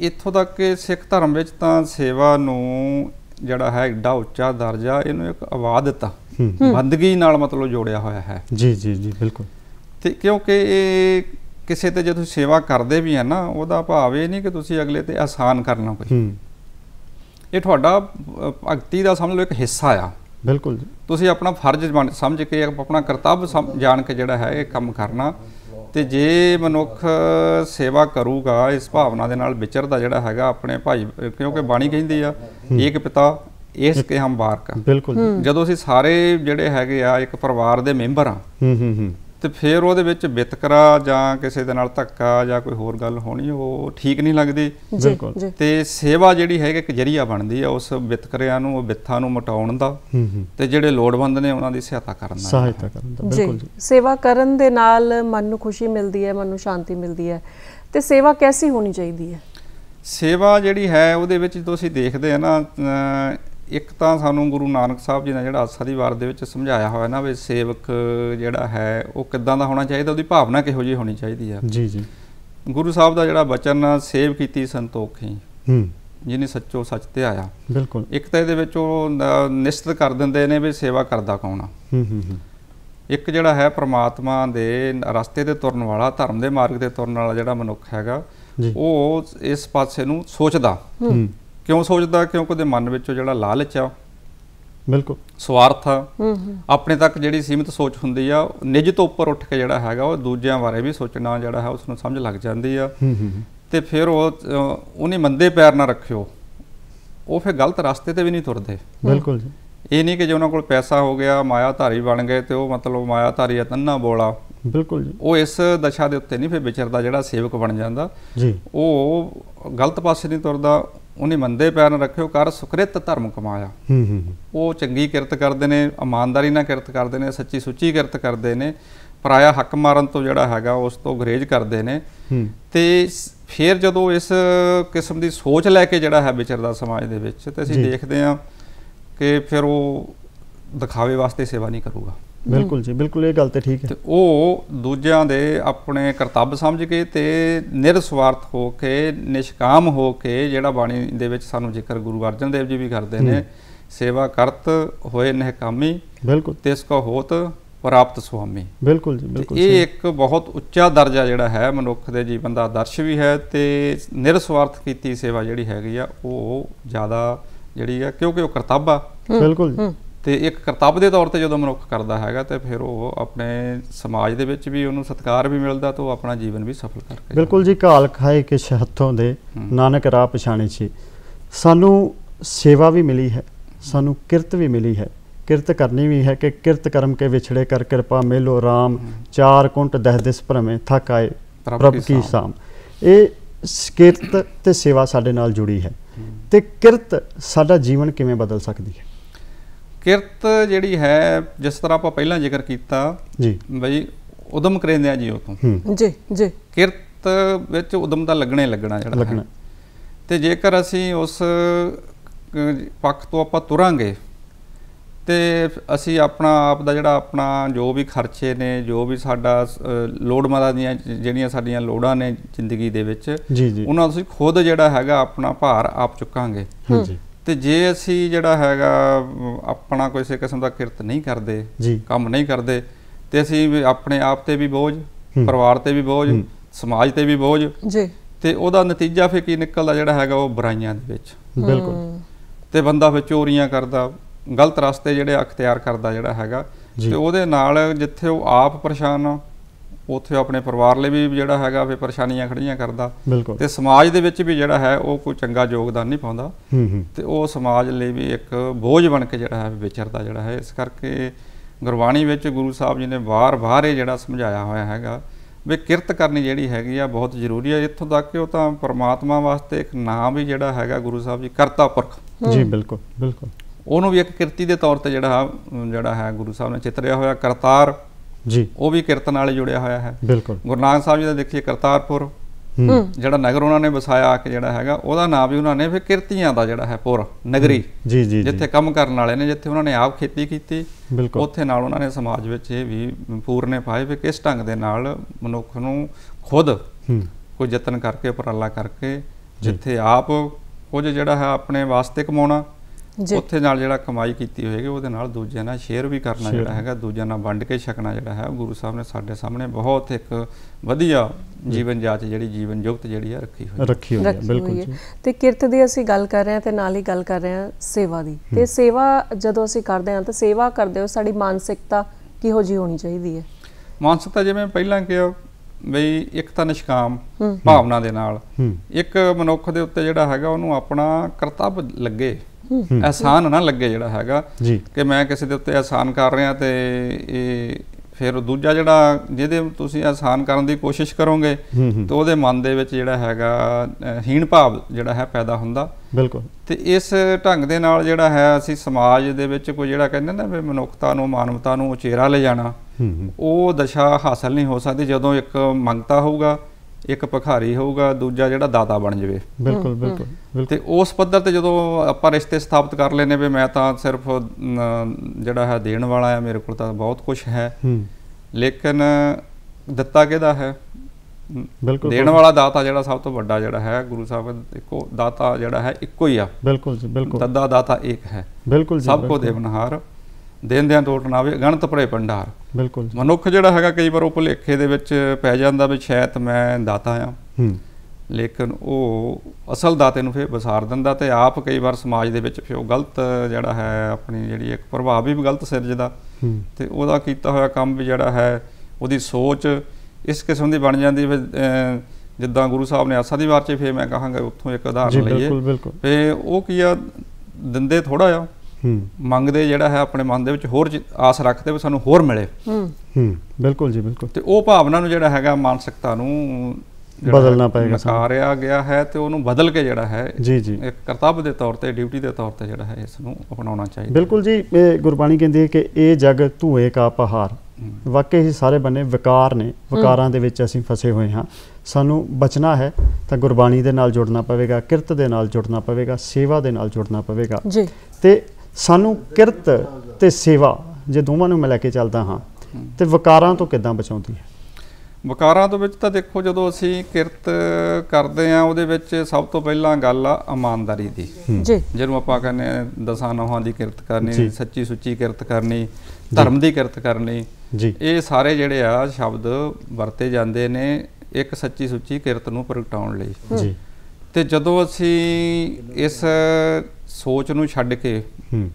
ਇੱਥੋਂ ਤੱਕ ਕਿ ਸਿੱਖ ਧਰਮ ਵਿੱਚ ਤਾਂ ਸੇਵਾ ਨੂੰ ਜਿਹੜਾ ਹੈ ਏਡਾ ਉੱਚਾ ਦਰਜਾ ਇਹਨੂੰ ਇੱਕ ਆਵਾਜ਼ ਦਿੱਤਾ ਬੰਦਗੀ ਨਾਲ ਮਤਲਬ ਜੋੜਿਆ ਹੋਇਆ ਹੈ ਜੀ ਜੀ ਜੀ ਬਿਲਕੁਲ ਤੇ ਕਿਉਂਕਿ ਇਹ ਕਿਸੇ ਤੇ ਜੇ ਤੁਸੀਂ ਸੇਵਾ ਕਰਦੇ ਵੀ ਆ ਨਾ ਉਹਦਾ ਭਾਵ ਇਹ ਨਹੀਂ ਕਿ ਤੁਸੀਂ ਅਗਲੇ ਤੇ ਆਸਾਨ ਕਰਨਾ ਕੋਈ ਇਹ ਤੁਹਾਡਾ ਭਗਤੀ ਦਾ ਸਮਝ ਲਓ ਇੱਕ ਹਿੱਸਾ ਆ ਬਿਲਕੁਲ ਜੀ ਤੁਸੀਂ ਆਪਣਾ ਫਰਜ਼ ਸਮਝ ਕੇ ਆਪਣਾ ਕਰਤੱਵ ਜਾਣ ਕੇ ਜਿਹੜਾ ਹੈ ਇਹ ਕੰਮ ਕਰਨਾ ਤੇ ਜੇ ਮਨੁੱਖ ਸੇਵਾ ਕਰੂਗਾ ਇਸ ਭਾਵਨਾ ਦੇ ਨਾਲ ਵਿਚਰਦਾ ਜਿਹੜਾ ਹੈਗਾ ਆਪਣੇ ਭਾਈ ਕਿਉਂਕਿ ਬਾਣੀ ਕਹਿੰਦੀ ਆ ਇੱਕ ਪਿਤਾ ਇਸ ਕੇ ਹਮ ਬਾਰਕਾ ਬਿਲਕੁਲ ਜਦੋਂ ਅਸੀਂ ਸਾਰੇ ਜਿਹੜੇ ਹੈਗੇ ਆ ਇੱਕ ਪਰਿਵਾਰ ਦੇ ਮੈਂਬਰ ਆ ਹੂੰ ਹੂੰ ਹੂੰ ਤੇ ਫਿਰ ਉਹਦੇ ਵਿੱਚ ਵਿਤਕਰਾ ਜਾਂ ਕਿਸੇ ਦੇ ਨਾਲ ਧੱਕਾ ਜਾਂ ਕੋਈ ਹੋਰ ਗੱਲ ਹੋਣੀ ਉਹ ਠੀਕ ਨਹੀਂ ਲੱਗਦੀ ਬਿਲਕੁਲ ਤੇ ਸੇਵਾ ਜਿਹੜੀ ਹੈ ਇੱਕ ਜਰੀਆ ਬਣਦੀ ਆ ਉਸ ਵਿਤਕਰਿਆਂ ਨੂੰ ਉਹ ਵਿਥਾਂ ਨੂੰ ਮਟਾਉਣ ਦਾ ਤੇ ਜਿਹੜੇ ਲੋੜਵੰਦ ਨੇ ਉਹਨਾਂ ਦੀ ਸਹਾਇਤਾ ਕਰਨ ਦਾ ਸਹਾਇਤਾ ਕਰਨ ਦਾ ਬਿਲਕੁਲ ਜੀ ਸੇਵਾ ਕਰਨ ਦੇ ਨਾਲ ਮਨ ਨੂੰ ਖੁਸ਼ੀ ਮਿਲਦੀ ਹੈ ਮਨ ਨੂੰ ਸ਼ਾਂਤੀ ਮਿਲਦੀ ਹੈ ਤੇ ਸੇਵਾ ਕੈਸੀ ਹੋਣੀ ਚਾਹੀਦੀ ਹੈ ਸੇਵਾ ਜਿਹੜੀ ਹੈ ਉਹਦੇ ਵਿੱਚ ਤੁਸੀਂ ਦੇਖਦੇ ਆ ਨਾ ਇੱਕ ਤਾਂ ਸਾਨੂੰ ਗੁਰੂ ਨਾਨਕ ਸਾਹਿਬ ਜੀ ਨੇ ਜਿਹੜਾ ਆਸਾ ਦੀ ਵਾਰ ਦੇ ਵਿੱਚ ਸਮਝਾਇਆ ਹੋਇਆ ਨਾ ਵੀ ਸੇਵਕ ਜਿਹੜਾ ਹੈ ਉਹ ਕਿੱਦਾਂ ਦਾ ਹੋਣਾ ਚਾਹੀਦਾ ਉਹਦੀ ਭਾਵਨਾ ਕਿਹੋ ਜਿਹੀ ਹੋਣੀ ਚਾਹੀਦੀ ਆ ਜੀ ਜੀ ਗੁਰੂ ਸਾਹਿਬ ਦਾ ਜਿਹੜਾ ਬਚਨ ਸੇਵ ਕੀਤੀ ਸੰਤੋਖੀ ਹੂੰ ਜਿਹਨੇ ਸੱਚੋ ਸੱਚ ਤੇ ਆਇਆ ਬਿਲਕੁਲ ਇੱਕ ਤਾਂ ਇਹਦੇ ਵਿੱਚ ਉਹ ਨਿਸ਼ਚਿਤ ਕਰ ਦਿੰਦੇ ਨੇ ਵੀ ਸੇਵਾ ਕਰਦਾ ਕੌਣ ਆ ਹੂੰ ਹੂੰ ਹੂੰ ਇੱਕ ਜਿਹੜਾ ਹੈ ਪ੍ਰਮਾਤਮਾ ਦੇ ਰਸਤੇ ਤੇ ਤੁਰਨ ਵਾਲਾ ਧਰਮ ਦੇ ਮਾਰਗ ਤੇ ਤੁਰਨ ਵਾਲਾ ਜਿਹੜਾ ਮਨੁੱਖ ਹੈਗਾ ਉਹ ਇਸ ਪਾਸੇ ਨੂੰ ਸੋਚਦਾ ਹੂੰ ਕਿਉਂ ਸੋਚਦਾ ਕਿਉਂਕਿ ਉਹਦੇ ਮਨ ਵਿੱਚੋਂ ਜਿਹੜਾ ਲਾਲਚ ਆ ਬਿਲਕੁਲ ਸਵਾਰਥ ਆ ਆਪਣੇ ਤੱਕ ਜਿਹੜੀ ਸੀਮਿਤ ਸੋਚ ਹੁੰਦੀ ਆ ਨਿੱਜ ਤੋਂ ਉੱਪਰ ਉੱਠ ਕੇ ਜਿਹੜਾ ਹੈਗਾ ਉਹ ਦੂਜਿਆਂ ਬਾਰੇ ਵੀ ਸੋਚਣਾ ਜਿਹੜਾ ਹੈ ਉਸ ਨੂੰ ਸਮਝ ਲੱਗ ਜਾਂਦੀ ਆ ਤੇ ਫਿਰ ਉਹ ਉਹਨੇ ਮੰਦੇ ਪੈਰ ਨਾ ਰੱਖਿਓ ਉਹ ਫਿਰ ਗਲਤ ਰਸਤੇ ਤੇ ਵੀ ਨਹੀਂ ਤੁਰਦੇ ਬਿਲਕੁਲ ਜੀ ਇਹ ਨਹੀਂ ਕਿ ਜੇ ਉਹਨਾਂ ਕੋਲ ਪੈਸਾ ਹੋ ਗਿਆ ਮਾਇਆਧਾਰੀ ਬਣ ਗਏ ਤੇ ਉਹ ਮਤਲਬ ਮਾਇਆਧਾਰੀ ਅਤੰਨਾ ਬੋਲਾ ਬਿਲਕੁਲ ਜੀ ਉਹ ਇਸ ਦਸ਼ਾ ਦੇ ਉੱਤੇ ਨਹੀਂ ਫਿਰ ਵਿਚਰਦਾ ਜਿਹੜਾ ਸੇਵਕ ਬਣ ਜਾਂਦਾ ਜੀ ਉਹ ਗਲਤ ਪਾਸੇ ਨਹੀਂ ਤੁਰਦਾ ਉਹਨੇ ਮੰਦੇ ਪੈਰ ਨ ਰੱਖਿਓ ਕਰ ਸੁਕ੍ਰਿਤ ਧਰਮ ਕਮਾਇਆ ਹੂੰ ਹੂੰ ਉਹ ਚੰਗੀ ਕਿਰਤ ਕਰਦੇ ਨੇ ਇਮਾਨਦਾਰੀ ਨਾਲ ਕਿਰਤ ਕਰਦੇ ਨੇ ਸੱਚੀ ਸੁੱਚੀ ਕਿਰਤ ਕਰਦੇ ਨੇ ਪਰਾਇਆ ਹੱਕ ਮਾਰਨ ਤੋਂ ਜਿਹੜਾ ਹੈਗਾ ਉਸ ਤੋਂ ਗਰੇਜ ਕਰਦੇ ਨੇ ਤੇ ਫਿਰ ਜਦੋਂ ਇਸ ਕਿਸਮ ਦੀ ਸੋਚ ਲੈ ਕੇ ਜਿਹੜਾ ਹੈ ਵਿਚਰਦਾ ਸਮਾਜ ਦੇ ਵਿੱਚ ਤੇ ਅਸੀਂ ਦੇਖਦੇ ਆ ਕਿ ਫਿਰ ਉਹ ਦਿਖਾਵੇ ਵਾਸਤੇ ਸੇਵਾ ਨਹੀਂ ਕਰੂਗਾ ਬਿਲਕੁਲ ਜੀ ਬਿਲਕੁਲ ਇਹ ਗੱਲ ਤੇ ਠੀਕ ਹੈ ਤੇ ਉਹ ਦੂਜਿਆਂ ਦੇ ਆਪਣੇ ਕਰਤੱਵ ਸਮਝ ਕੇ ਤੇ ਨਿਰਸਵਾਰਥ ਹੋ ਕੇ ਨਿਸ਼ਕਾਮ ਹੋ ਕੇ ਜਿਹੜਾ ਬਾਣੀ ਦੇ ਵਿੱਚ ਸਾਨੂੰ ਜ਼ਿਕਰ ਗੁਰੂ ਅਰਜਨ ਦੇਵ ਜੀ ਵੀ ਕਰਦੇ ਨੇ ਸੇਵਾ ਕਰਤ ਹੋਏ ਨਿਹਕਾਮੀ ਬਿਲਕੁਲ ਤਿਸ ਕੋ ਹੋਤ ਪ੍ਰਾਪਤ ਸੁਆਮੀ ਬਿਲਕੁਲ ਜੀ ਬਿਲਕੁਲ ਇਹ ਇੱਕ ਬਹੁਤ ਉੱਚਾ ਦਰਜਾ ਜਿਹੜਾ ਹੈ ਮਨੁੱਖ ਦੇ ਜੀਵਨ ਦਾ ਆਦਰਸ਼ ਵੀ ਹੈ ਤੇ ਨਿਰਸਵਾਰਥ ਕੀਤੀ ਸੇਵਾ ਜਿਹੜੀ ਹੈਗੀ ਆ ਉਹ ਜ਼ਿਆਦਾ ਜਿਹੜੀ ਆ ਕਿਉਂਕਿ ਉਹ ਕਰਤੱਵ ਆ ਬਿਲਕੁਲ ਜੀ ਤੇ ਇੱਕ ਕਰਤੱਵ ਦੇ ਤੌਰ ਤੇ ਜਦੋਂ ਮਨੁੱਖ ਕਰਦਾ ਹੈਗਾ ਤੇ ਫਿਰ ਉਹ ਆਪਣੇ ਸਮਾਜ ਦੇ ਵਿੱਚ ਵੀ ਉਹਨੂੰ ਸਤਿਕਾਰ ਵੀ ਮਿਲਦਾ ਤੇ ਉਹ ਆਪਣਾ ਜੀਵਨ ਵੀ ਸਫਲ ਕਰਕੇ ਬਿਲਕੁਲ ਜੀ ਕਾਲ ਖਾਏ ਕਿ ਸ਼ਹਤੋਂ ਦੇ ਨਾਨਕ ਰਾਹ ਪਛਾਣੇ ਸੀ ਸਾਨੂੰ ਸੇਵਾ ਵੀ ਮਿਲੀ ਹੈ ਸਾਨੂੰ ਕਿਰਤ ਵੀ ਮਿਲੀ ਹੈ ਕਿਰਤ ਕਰਨੀ ਵੀ ਹੈ ਕਿ ਕਿਰਤ ਕਰਮ ਕੇ ਵਿਛੜੇ ਕਰ ਕਿਰਪਾ ਮੇਲੋ RAM ਚਾਰ ਕੁੰਟ ਦਹਿ ਦਿਸ ਭਰਮੇ ਥਕ ਆਏ ਪ੍ਰਭ ਕੀ ਸਾਮ ਇਹ ਕਿਰਤ ਤੇ ਸੇਵਾ ਸਾਡੇ ਨਾਲ ਜੁੜੀ ਹੈ ਤੇ ਕਿਰਤ ਸਾਡਾ ਜੀਵਨ ਕਿਵੇਂ ਬਦਲ ਸਕਦੀ ਹੈ ਕਿਰਤ ਜਿਹੜੀ ਹੈ ਜਿਸ ਤਰ੍ਹਾਂ ਆਪਾਂ ਪਹਿਲਾਂ ਜ਼ਿਕਰ ਕੀਤਾ ਜੀ ਬਈ ਉਦਮ ਕਰੇਂਦੇ ਆ ਜੀ ਉਹ ਤੋਂ ਜੀ ਜੀ ਕਿਰਤ ਵਿੱਚ ਉਦਮ ਦਾ ਲੱਗਣੇ ਲੱਗਣਾ ਜਿਹੜਾ ਲੱਗਣਾ ਤੇ ਜੇਕਰ ਅਸੀਂ ਉਸ ਪੱਖ ਤੋਂ ਆਪਾਂ ਤੁਰਾਂਗੇ ਤੇ ਅਸੀਂ ਆਪਣਾ ਆਪ ਦਾ ਜਿਹੜਾ ਆਪਣਾ ਜੋ ਵੀ ਖਰਚੇ ਨੇ ਜੋ ਵੀ ਸਾਡਾ ਮਾਰਾ ਦੀਆਂ ਜਿਹੜੀਆਂ ਸਾਡੀਆਂ ਲੋੜਾਂ ਨੇ ਜ਼ਿੰਦਗੀ ਦੇ ਵਿੱਚ ਉਹਨਾਂ ਤੁਸੀਂ ਖੁਦ ਜਿਹੜਾ ਹੈਗਾ ਆਪਣਾ ਭਾਰ ਆਪ ਚੁੱਕਾਂਗੇ ਤੇ ਜੇ ਅਸੀਂ ਜਿਹੜਾ ਹੈਗਾ ਆਪਣਾ ਕਿਸੇ ਕਿਸਮ ਦਾ ਕਿਰਤ ਨਹੀਂ ਕਰਦੇ ਕੰਮ ਨਹੀਂ ਕਰਦੇ ਤੇ ਅਸੀਂ ਆਪਣੇ ਆਪ ਤੇ ਵੀ ਬੋਝ ਪਰਿਵਾਰ ਤੇ ਵੀ ਬੋਝ ਸਮਾਜ ਤੇ ਵੀ ਬੋਝ ਜੀ ਤੇ ਉਹਦਾ ਨਤੀਜਾ ਫੇ ਕੀ ਨਿਕਲਦਾ ਜਿਹੜਾ ਹੈਗਾ ਉਹ ਬੁਰਾਈਆਂ ਦੇ ਵਿੱਚ ਬਿਲਕੁਲ ਤੇ ਬੰਦਾ ਫੇ ਚੋਰੀਆਂ ਕਰਦਾ ਗਲਤ ਰਸਤੇ ਜਿਹੜੇ ਅਖਤਿਆਰ ਕਰਦਾ ਜਿਹੜਾ ਹੈਗਾ ਤੇ ਉਹਦੇ ਨਾਲ ਜਿੱਥੇ ਉਹ ਆਪ ਪਰੇਸ਼ਾਨ ਆ ਉੱਥੇ ਆਪਣੇ ਪਰਿਵਾਰ ਲਈ ਵੀ ਜਿਹੜਾ ਹੈਗਾ ਫੇ ਪਰੇਸ਼ਾਨੀਆਂ ਖੜੀਆਂ ਕਰਦਾ ਤੇ ਸਮਾਜ ਦੇ ਵਿੱਚ ਵੀ ਜਿਹੜਾ ਹੈ ਉਹ ਕੋਈ ਚੰਗਾ ਯੋਗਦਾਨ ਨਹੀਂ ਪਾਉਂਦਾ ਤੇ ਉਹ ਸਮਾਜ ਲਈ ਵੀ ਇੱਕ ਬੋਝ ਬਣ ਕੇ ਜਿਹੜਾ ਹੈ ਵਿਚਰਦਾ ਜਿਹੜਾ ਹੈ ਇਸ ਕਰਕੇ ਗੁਰਬਾਣੀ ਵਿੱਚ ਗੁਰੂ ਸਾਹਿਬ ਜੀ ਨੇ ਵਾਰ-ਵਾਰ ਇਹ ਜਿਹੜਾ ਸਮਝਾਇਆ ਹੋਇਆ ਹੈਗਾ ਵੀ ਕਿਰਤ ਕਰਨੀ ਜਿਹੜੀ ਹੈਗੀ ਆ ਬਹੁਤ ਜ਼ਰੂਰੀ ਹੈ ਇੱਥੋਂ ਤੱਕ ਕਿ ਉਹ ਤਾਂ ਪਰਮਾਤਮਾ ਵਾਸਤੇ ਇੱਕ ਨਾਮ ਵੀ ਜਿਹੜਾ ਹੈਗਾ ਗੁਰੂ ਸਾਹਿਬ ਜੀ ਕਰਤਾ ਪੁਰਖ ਜੀ ਬਿਲਕੁਲ ਬਿਲਕੁਲ ਉਹਨੂੰ ਵੀ ਇੱਕ ਕਿਰਤੀ ਦੇ ਤੌਰ ਤੇ ਜਿਹੜਾ ਜਿਹੜਾ ਹੈ ਗੁਰੂ ਸਾਹਿਬ ਨੇ ਚਿਤਰਿਆ ਹੋਇਆ ਕਰਤਾਰ ਜੀ ਉਹ ਵੀ ਕੀਰਤਨ ਨਾਲ ਜੁੜਿਆ ਹੋਇਆ ਹੈ ਬਿਲਕੁਲ ਗੁਰੂ ਨਾਨਕ ਸਾਹਿਬ ਜੀ ਦਾ ਦੇਖੀਏ ਕਰਤਾਰਪੁਰ ਜਿਹੜਾ ਨਗਰ ਉਹਨਾਂ ਨੇ ਵਸਾਇਆ ਕਿ ਜਿਹੜਾ ਹੈਗਾ ਉਹਦਾ ਨਾਮ ਵੀ ਉਹਨਾਂ ਨੇ ਫਿਰ ਕਿਰਤੀਆਂ ਦਾ ਜਿਹੜਾ ਹੈ ਪੁਰ ਨਗਰੀ ਜੀ ਜੀ ਜਿੱਥੇ ਕੰਮ ਕਰਨ ਵਾਲੇ ਨੇ ਜਿੱਥੇ ਉਹਨਾਂ ਨੇ ਆਪ ਖੇਤੀ ਕੀਤੀ ਉੱਥੇ ਨਾਲ ਉਹਨਾਂ ਨੇ ਸਮਾਜ ਵਿੱਚ ਇਹ ਵੀ ਪੂਰਨੇ ਪਾਏ ਵੀ ਕਿਸ ਢੰਗ ਦੇ ਨਾਲ ਮਨੁੱਖ ਨੂੰ ਖੁਦ ਕੋਈ ਯਤਨ ਕਰਕੇ ਉਪਰਾਲਾ ਕਰਕੇ ਜਿੱਥੇ ਆਪ ਕੁਝ ਜਿਹੜਾ ਹੈ ਆਪਣੇ ਵਾਸਤੇ ਕਮਾਉਣਾ ਉੱਥੇ ਨਾਲ ਜਿਹੜਾ ਕਮਾਈ ਕੀਤੀ ਹੋਏਗੀ ਉਹਦੇ ਨਾਲ ਦੂਜਿਆਂ ਨਾਲ ਸ਼ੇਅਰ ਵੀ ਕਰਨਾ ਜਿਹੜਾ ਹੈਗਾ ਦੂਜਿਆਂ ਨਾਲ ਵੰਡ ਕੇ ਛਕਣਾ ਜਿਹੜਾ ਹੈ ਗੁਰੂ ਸਾਹਿਬ ਨੇ ਸਾਡੇ ਸਾਹਮਣੇ ਬਹੁਤ ਇੱਕ ਵਧੀਆ ਜੀਵਨ ਜਾਚ ਜਿਹੜੀ ਜੀਵਨ ਜੁਗਤ ਜਿਹੜੀ ਆ ਰੱਖੀ ਹੋਈ ਹੈ ਰੱਖੀ ਹੋਈ ਹੈ ਬਿਲਕੁਲ ਜੀ ਤੇ ਕਿਰਤ ਦੀ ਅਸੀਂ ਗੱਲ ਕਰ ਰਹੇ ਹਾਂ ਤੇ ਨਾਲ ਹੀ ਗੱਲ ਕਰ ਰਹੇ ਹਾਂ ਸੇਵਾ ਦੀ ਤੇ ਸੇਵਾ ਜਦੋਂ ਅਸੀਂ ਕਰਦੇ ਹਾਂ ਤਾਂ ਸੇਵਾ ਕਰਦੇ ਹੋ ਸਾਡੀ ਮਾਨਸਿਕਤਾ ਕਿਹੋ ਜੀ ਹੋਣੀ ਚਾਹੀਦੀ ਹੈ ਮਾਨਸਿਕਤਾ ਜਿਵੇਂ ਪਹਿਲਾਂ ਕਿਹਾ ਬਈ ਇੱਕ ਤਾਂ ਨਿਸ਼ਕਾਮ ਭਾਵਨਾ ਦੇ ਨਾਲ ਇੱਕ ਮਨੁੱਖ ਦੇ ਉੱਤੇ ਜਿਹੜਾ ਹੈਗਾ ਉਹਨੂੰ ਆਪਣਾ ਕਰਤੱਵ ਲੱਗੇ ਆਸਾਨ ਨਾ ਲੱਗੇ ਜਿਹੜਾ ਹੈਗਾ ਕਿ ਮੈਂ ਕਿਸੇ ਦੇ ਉੱਤੇ ਆਸਾਨ ਕਰ ਰਿਹਾ ਤੇ ਇਹ ਫਿਰ ਦੂਜਾ ਜਿਹੜਾ ਜਿਹਦੇ ਤੁਸੀਂ ਆਸਾਨ ਕਰਨ ਦੀ ਕੋਸ਼ਿਸ਼ ਕਰੋਗੇ ਤੇ ਉਹਦੇ ਮਨ ਦੇ ਵਿੱਚ ਜਿਹੜਾ ਹੈਗਾ ਹੀਣ ਭਾਵ ਜਿਹੜਾ ਹੈ ਪੈਦਾ ਹੁੰਦਾ ਬਿਲਕੁਲ ਤੇ ਇਸ ਢੰਗ ਦੇ ਨਾਲ ਜਿਹੜਾ ਹੈ ਅਸੀਂ ਸਮਾਜ ਦੇ ਵਿੱਚ ਕੋਈ ਜਿਹੜਾ ਕਹਿੰਦੇ ਨਾ ਵੀ ਮਨੁੱਖਤਾ ਨੂੰ ਮਾਨਵਤਾ ਨੂੰ ਉਚੇਰਾ ਲੈ ਜਾਣਾ ਉਹ ਦਸ਼ਾ ਹਾਸਲ ਨਹੀਂ ਹੋ ਸਕਦੀ ਜਦੋਂ ਇੱਕ ਮੰਗਤਾ ਹੋਊਗਾ ਇੱਕ ਭਖਾਰੀ ਹੋਊਗਾ ਦੂਜਾ ਜਿਹੜਾ ਦਾਤਾ ਬਣ ਜਾਵੇ ਬਿਲਕੁਲ ਬਿਲਕੁਲ ਤੇ ਉਸ ਪੱਧਰ ਤੇ ਜਦੋਂ ਆਪਾਂ ਰਿਸ਼ਤੇ ਸਥਾਪਿਤ ਕਰ ਲੈਨੇ ਵੀ ਮੈਂ ਤਾਂ ਸਿਰਫ ਜਿਹੜਾ ਹੈ ਦੇਣ ਵਾਲਾ ਆ ਮੇਰੇ ਕੋਲ ਤਾਂ ਬਹੁਤ ਕੁਝ ਹੈ ਲੇਕਿਨ ਦਿੱਤਾ ਕਿਹਦਾ ਹੈ ਬਿਲਕੁਲ ਦੇਣ ਵਾਲਾ ਦਾਤਾ ਜਿਹੜਾ ਸਭ ਤੋਂ ਵੱਡਾ ਜਿਹੜਾ ਹੈ ਗੁਰੂ ਸਾਹਿਬ ਇੱਕੋ ਦਾਤਾ ਜਿਹੜਾ ਹੈ ਇੱਕੋ ਹੀ ਆ ਬਿਲਕੁਲ ਜੀ ਬਿਲਕੁਲ ਤਦਾ ਦਾਤਾ ਇੱਕ ਹੈ ਬਿਲਕੁਲ ਜੀ ਸਭ ਕੋ ਦੇਵਨਹਾਰ ਦੇਂਦਿਆਂ ਟੋਟ ਨਾ ਗਣਤ ਭਰੇ ਪੰਡਾਰ ਬਿਲਕੁਲ ਮਨੁੱਖ ਜਿਹੜਾ ਹੈਗਾ ਕਈ ਵਾਰ ਉਹ ਭੁਲੇਖੇ ਦੇ ਵਿੱਚ ਪੈ ਜਾਂਦਾ ਵੀ ਸ਼ਾਇਦ ਮੈਂ ਦਾਤਾ ਆ ਲੇਕਿਨ ਉਹ ਅਸਲ ਦਾਤੇ ਨੂੰ ਫੇਰ ਵਿਸਾਰ ਦਿੰਦਾ ਤੇ ਆਪ ਕਈ ਵਾਰ ਸਮਾਜ ਦੇ ਵਿੱਚ ਫਿਰ ਉਹ ਗਲਤ ਜਿਹੜਾ ਹੈ ਆਪਣੀ ਜਿਹੜੀ ਇੱਕ ਪ੍ਰਭਾਵ ਵੀ ਗਲਤ ਸਿਰਜਦਾ ਤੇ ਉਹਦਾ ਕੀਤਾ ਹੋਇਆ ਕੰਮ ਵੀ ਜਿਹੜਾ ਹੈ ਉਹਦੀ ਸੋਚ ਇਸ ਕਿਸਮ ਦੀ ਬਣ ਜਾਂਦੀ ਫਿਰ ਜਿੱਦਾਂ ਗੁਰੂ ਸਾਹਿਬ ਨੇ ਆਸਾ ਦੀ ਵਾਰ 'ਚ ਫੇਰ ਮੈਂ ਕਹਾਂਗਾ ਉੱਥੋਂ ਇੱਕ ਉਦਾਹਰਨ ਲਈਏ ਤੇ ਉਹ ਕੀ ਆ ਦਿੰਦੇ ਥੋੜਾ ਆ ਮੰਗਦੇ ਜਿਹੜਾ ਹੈ ਆਪਣੇ ਮਨ ਦੇ ਵਿੱਚ ਹੋਰ ਆਸ ਰੱਖਦੇ ਵੀ ਸਾਨੂੰ ਹੋਰ ਮਿਲੇ ਹੂੰ ਹੂੰ ਬਿਲਕੁਲ ਜੀ ਬਿਲਕੁਲ ਤੇ ਉਹ ਭਾਵਨਾ ਨੂੰ ਜਿਹੜਾ ਹੈਗਾ ਮਾਨਸਿਕਤਾ ਨੂੰ ਬਦਲਣਾ ਪਏਗਾ ਸਾਰਿਆ ਗਿਆ ਹੈ ਤੇ ਉਹਨੂੰ ਬਦਲ ਕੇ ਜਿਹੜਾ ਹੈ ਜੀ ਜੀ ਇੱਕ ਕਰਤੱਵ ਦੇ ਤੌਰ ਤੇ ਡਿਊਟੀ ਦੇ ਤੌਰ ਤੇ ਜਿਹੜਾ ਹੈ ਇਸ ਨੂੰ ਅਪਣਾਉਣਾ ਚਾਹੀਦਾ ਬਿਲਕੁਲ ਜੀ ਇਹ ਗੁਰਬਾਣੀ ਕਹਿੰਦੀ ਹੈ ਕਿ ਇਹ ਜਗ ਧੂਏ ਕਾ ਪਹਾੜ ਵਾਕਈ ਹੀ ਸਾਰੇ ਬੰਨੇ ਵਿਕਾਰ ਨੇ ਵਿਕਾਰਾਂ ਦੇ ਵਿੱਚ ਅਸੀਂ ਫਸੇ ਹੋਏ ਹਾਂ ਸਾਨੂੰ ਬਚਣਾ ਹੈ ਤਾਂ ਗੁਰਬਾਣੀ ਦੇ ਨਾਲ ਜੁੜਨਾ ਪਵੇਗਾ ਕਿਰਤ ਦੇ ਨਾਲ ਜੁੜਨਾ ਪਵੇਗਾ ਸੇਵਾ ਦੇ ਨਾਲ ਜੁੜਨਾ ਪਵੇਗਾ ਜੀ ਤੇ ਸਾਨੂੰ ਕਿਰਤ ਤੇ ਸੇਵਾ ਜੇ ਦੋਵਾਂ ਨੂੰ ਮੈਂ ਲੈ ਕੇ ਚੱਲਦਾ ਹਾਂ ਤੇ ਵਿਕਾਰਾਂ ਤੋਂ ਕਿੱਦਾਂ ਬਚਾਉਂਦੀ ਹੈ ਵਿਕਾਰਾਂ ਤੋਂ ਵਿੱਚ ਤਾਂ ਦੇਖੋ ਜਦੋਂ ਅਸੀਂ ਕਿਰਤ ਕਰਦੇ ਆ ਉਹਦੇ ਵਿੱਚ ਸਭ ਤੋਂ ਪਹਿਲਾਂ ਗੱਲ ਆ ਇਮਾਨਦਾਰੀ ਦੀ ਜੀ ਜਿਹਨੂੰ ਆਪਾਂ ਕਹਿੰਦੇ ਦਸਾਂ ਨੌਹਾਂ ਦੀ ਕਿਰਤ ਕਰਨੀ ਸੱਚੀ ਸੁੱਚੀ ਕਿਰਤ ਕਰਨੀ ਧਰਮ ਦੀ ਕਿਰਤ ਕਰਨੀ ਜੀ ਇਹ ਸਾਰੇ ਜਿਹੜੇ ਆ ਸ਼ਬਦ ਵਰਤੇ ਜਾਂਦੇ ਨੇ ਇੱਕ ਸੱਚੀ ਸੁੱਚੀ ਕਿਰਤ ਨੂੰ ਪ੍ਰਗਟਾਉਣ ਲਈ ਜੀ ਤੇ ਜਦੋਂ ਅਸੀਂ ਇਸ ਸੋਚ ਨੂੰ ਛੱਡ ਕੇ ਹੂੰ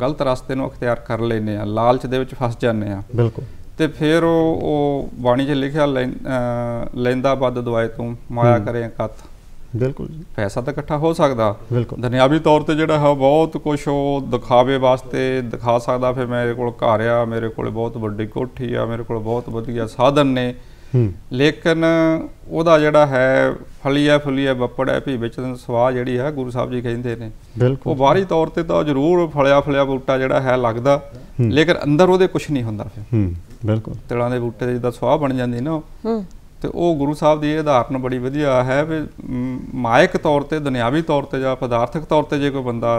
ਗਲਤ ਰਸਤੇ ਨੂੰ ਅਖਤਿਆਰ ਕਰ ਲੈਨੇ ਆ ਲਾਲਚ ਦੇ ਵਿੱਚ ਫਸ ਜਾਂਦੇ ਆ ਬਿਲਕੁਲ ਤੇ ਫਿਰ ਉਹ ਉਹ ਬਾਣੀ 'ਚ ਲਿਖਿਆ ਲੈਂਦਾ ਬੱਦ ਦਵਾਏ ਤੋਂ ਮਾਇਆ ਕਰੇ ਕਤ ਬਿਲਕੁਲ ਜੀ ਪੈਸਾ ਤਾਂ ਇਕੱਠਾ ਹੋ ਸਕਦਾ ਬਿਲਕੁਲ ਦੁਨਿਆਵੀ ਤੌਰ ਤੇ ਜਿਹੜਾ ਹੈ ਬਹੁਤ ਕੁਝ ਉਹ ਦਿਖਾਵੇ ਵਾਸਤੇ ਦਿਖਾ ਸਕਦਾ ਫਿਰ ਮੇਰੇ ਕੋਲ ਘਰ ਆ ਮੇਰੇ ਕੋਲ ਬਹੁਤ ਵੱਡੀ ਕੋਠੀ ਆ ਮੇਰੇ ਕੋਲ ਬਹੁਤ ਵਧੀਆ ਸਾਧਨ ਨੇ ਲੇਕਿਨ ਉਹਦਾ ਜਿਹੜਾ ਹੈ ਫਲੀਆ ਫਲੀਆ ਬੱਪੜ ਹੈ ਵੀ ਵਿੱਚ ਸਵਾਹ ਜਿਹੜੀ ਹੈ ਗੁਰੂ ਸਾਹਿਬ ਜੀ ਕਹਿੰਦੇ ਨੇ ਉਹ ਬਾਹਰੀ ਤੌਰ ਤੇ ਤਾਂ ਜ਼ਰੂਰ ਫਲਿਆ ਫਲਿਆ ਬੂਟਾ ਜਿਹੜਾ ਹੈ ਲੱਗਦਾ ਲੇਕਿਨ ਅੰਦਰ ਉਹਦੇ ਕੁਝ ਨਹੀਂ ਹੁੰਦਾ ਫਿਰ ਬਿਲਕੁਲ ਤਿਲਾਂ ਦੇ ਬੂਟੇ ਜਿੱਦਾਂ ਸਵਾਹ ਬਣ ਜਾਂਦੀ ਨਾ ਤੇ ਉਹ ਗੁਰੂ ਸਾਹਿਬ ਦੀ ਇਹ ਉਦਾਹਰਨ ਬੜੀ ਵਧੀਆ ਹੈ ਵੀ ਮਾਇਕ ਤੌਰ ਤੇ ਦੁਨਿਆਵੀ ਤੌਰ ਤੇ ਜਾਂ ਪਦਾਰਥਕ ਤੌਰ ਤੇ ਜੇ ਕੋਈ ਬੰਦਾ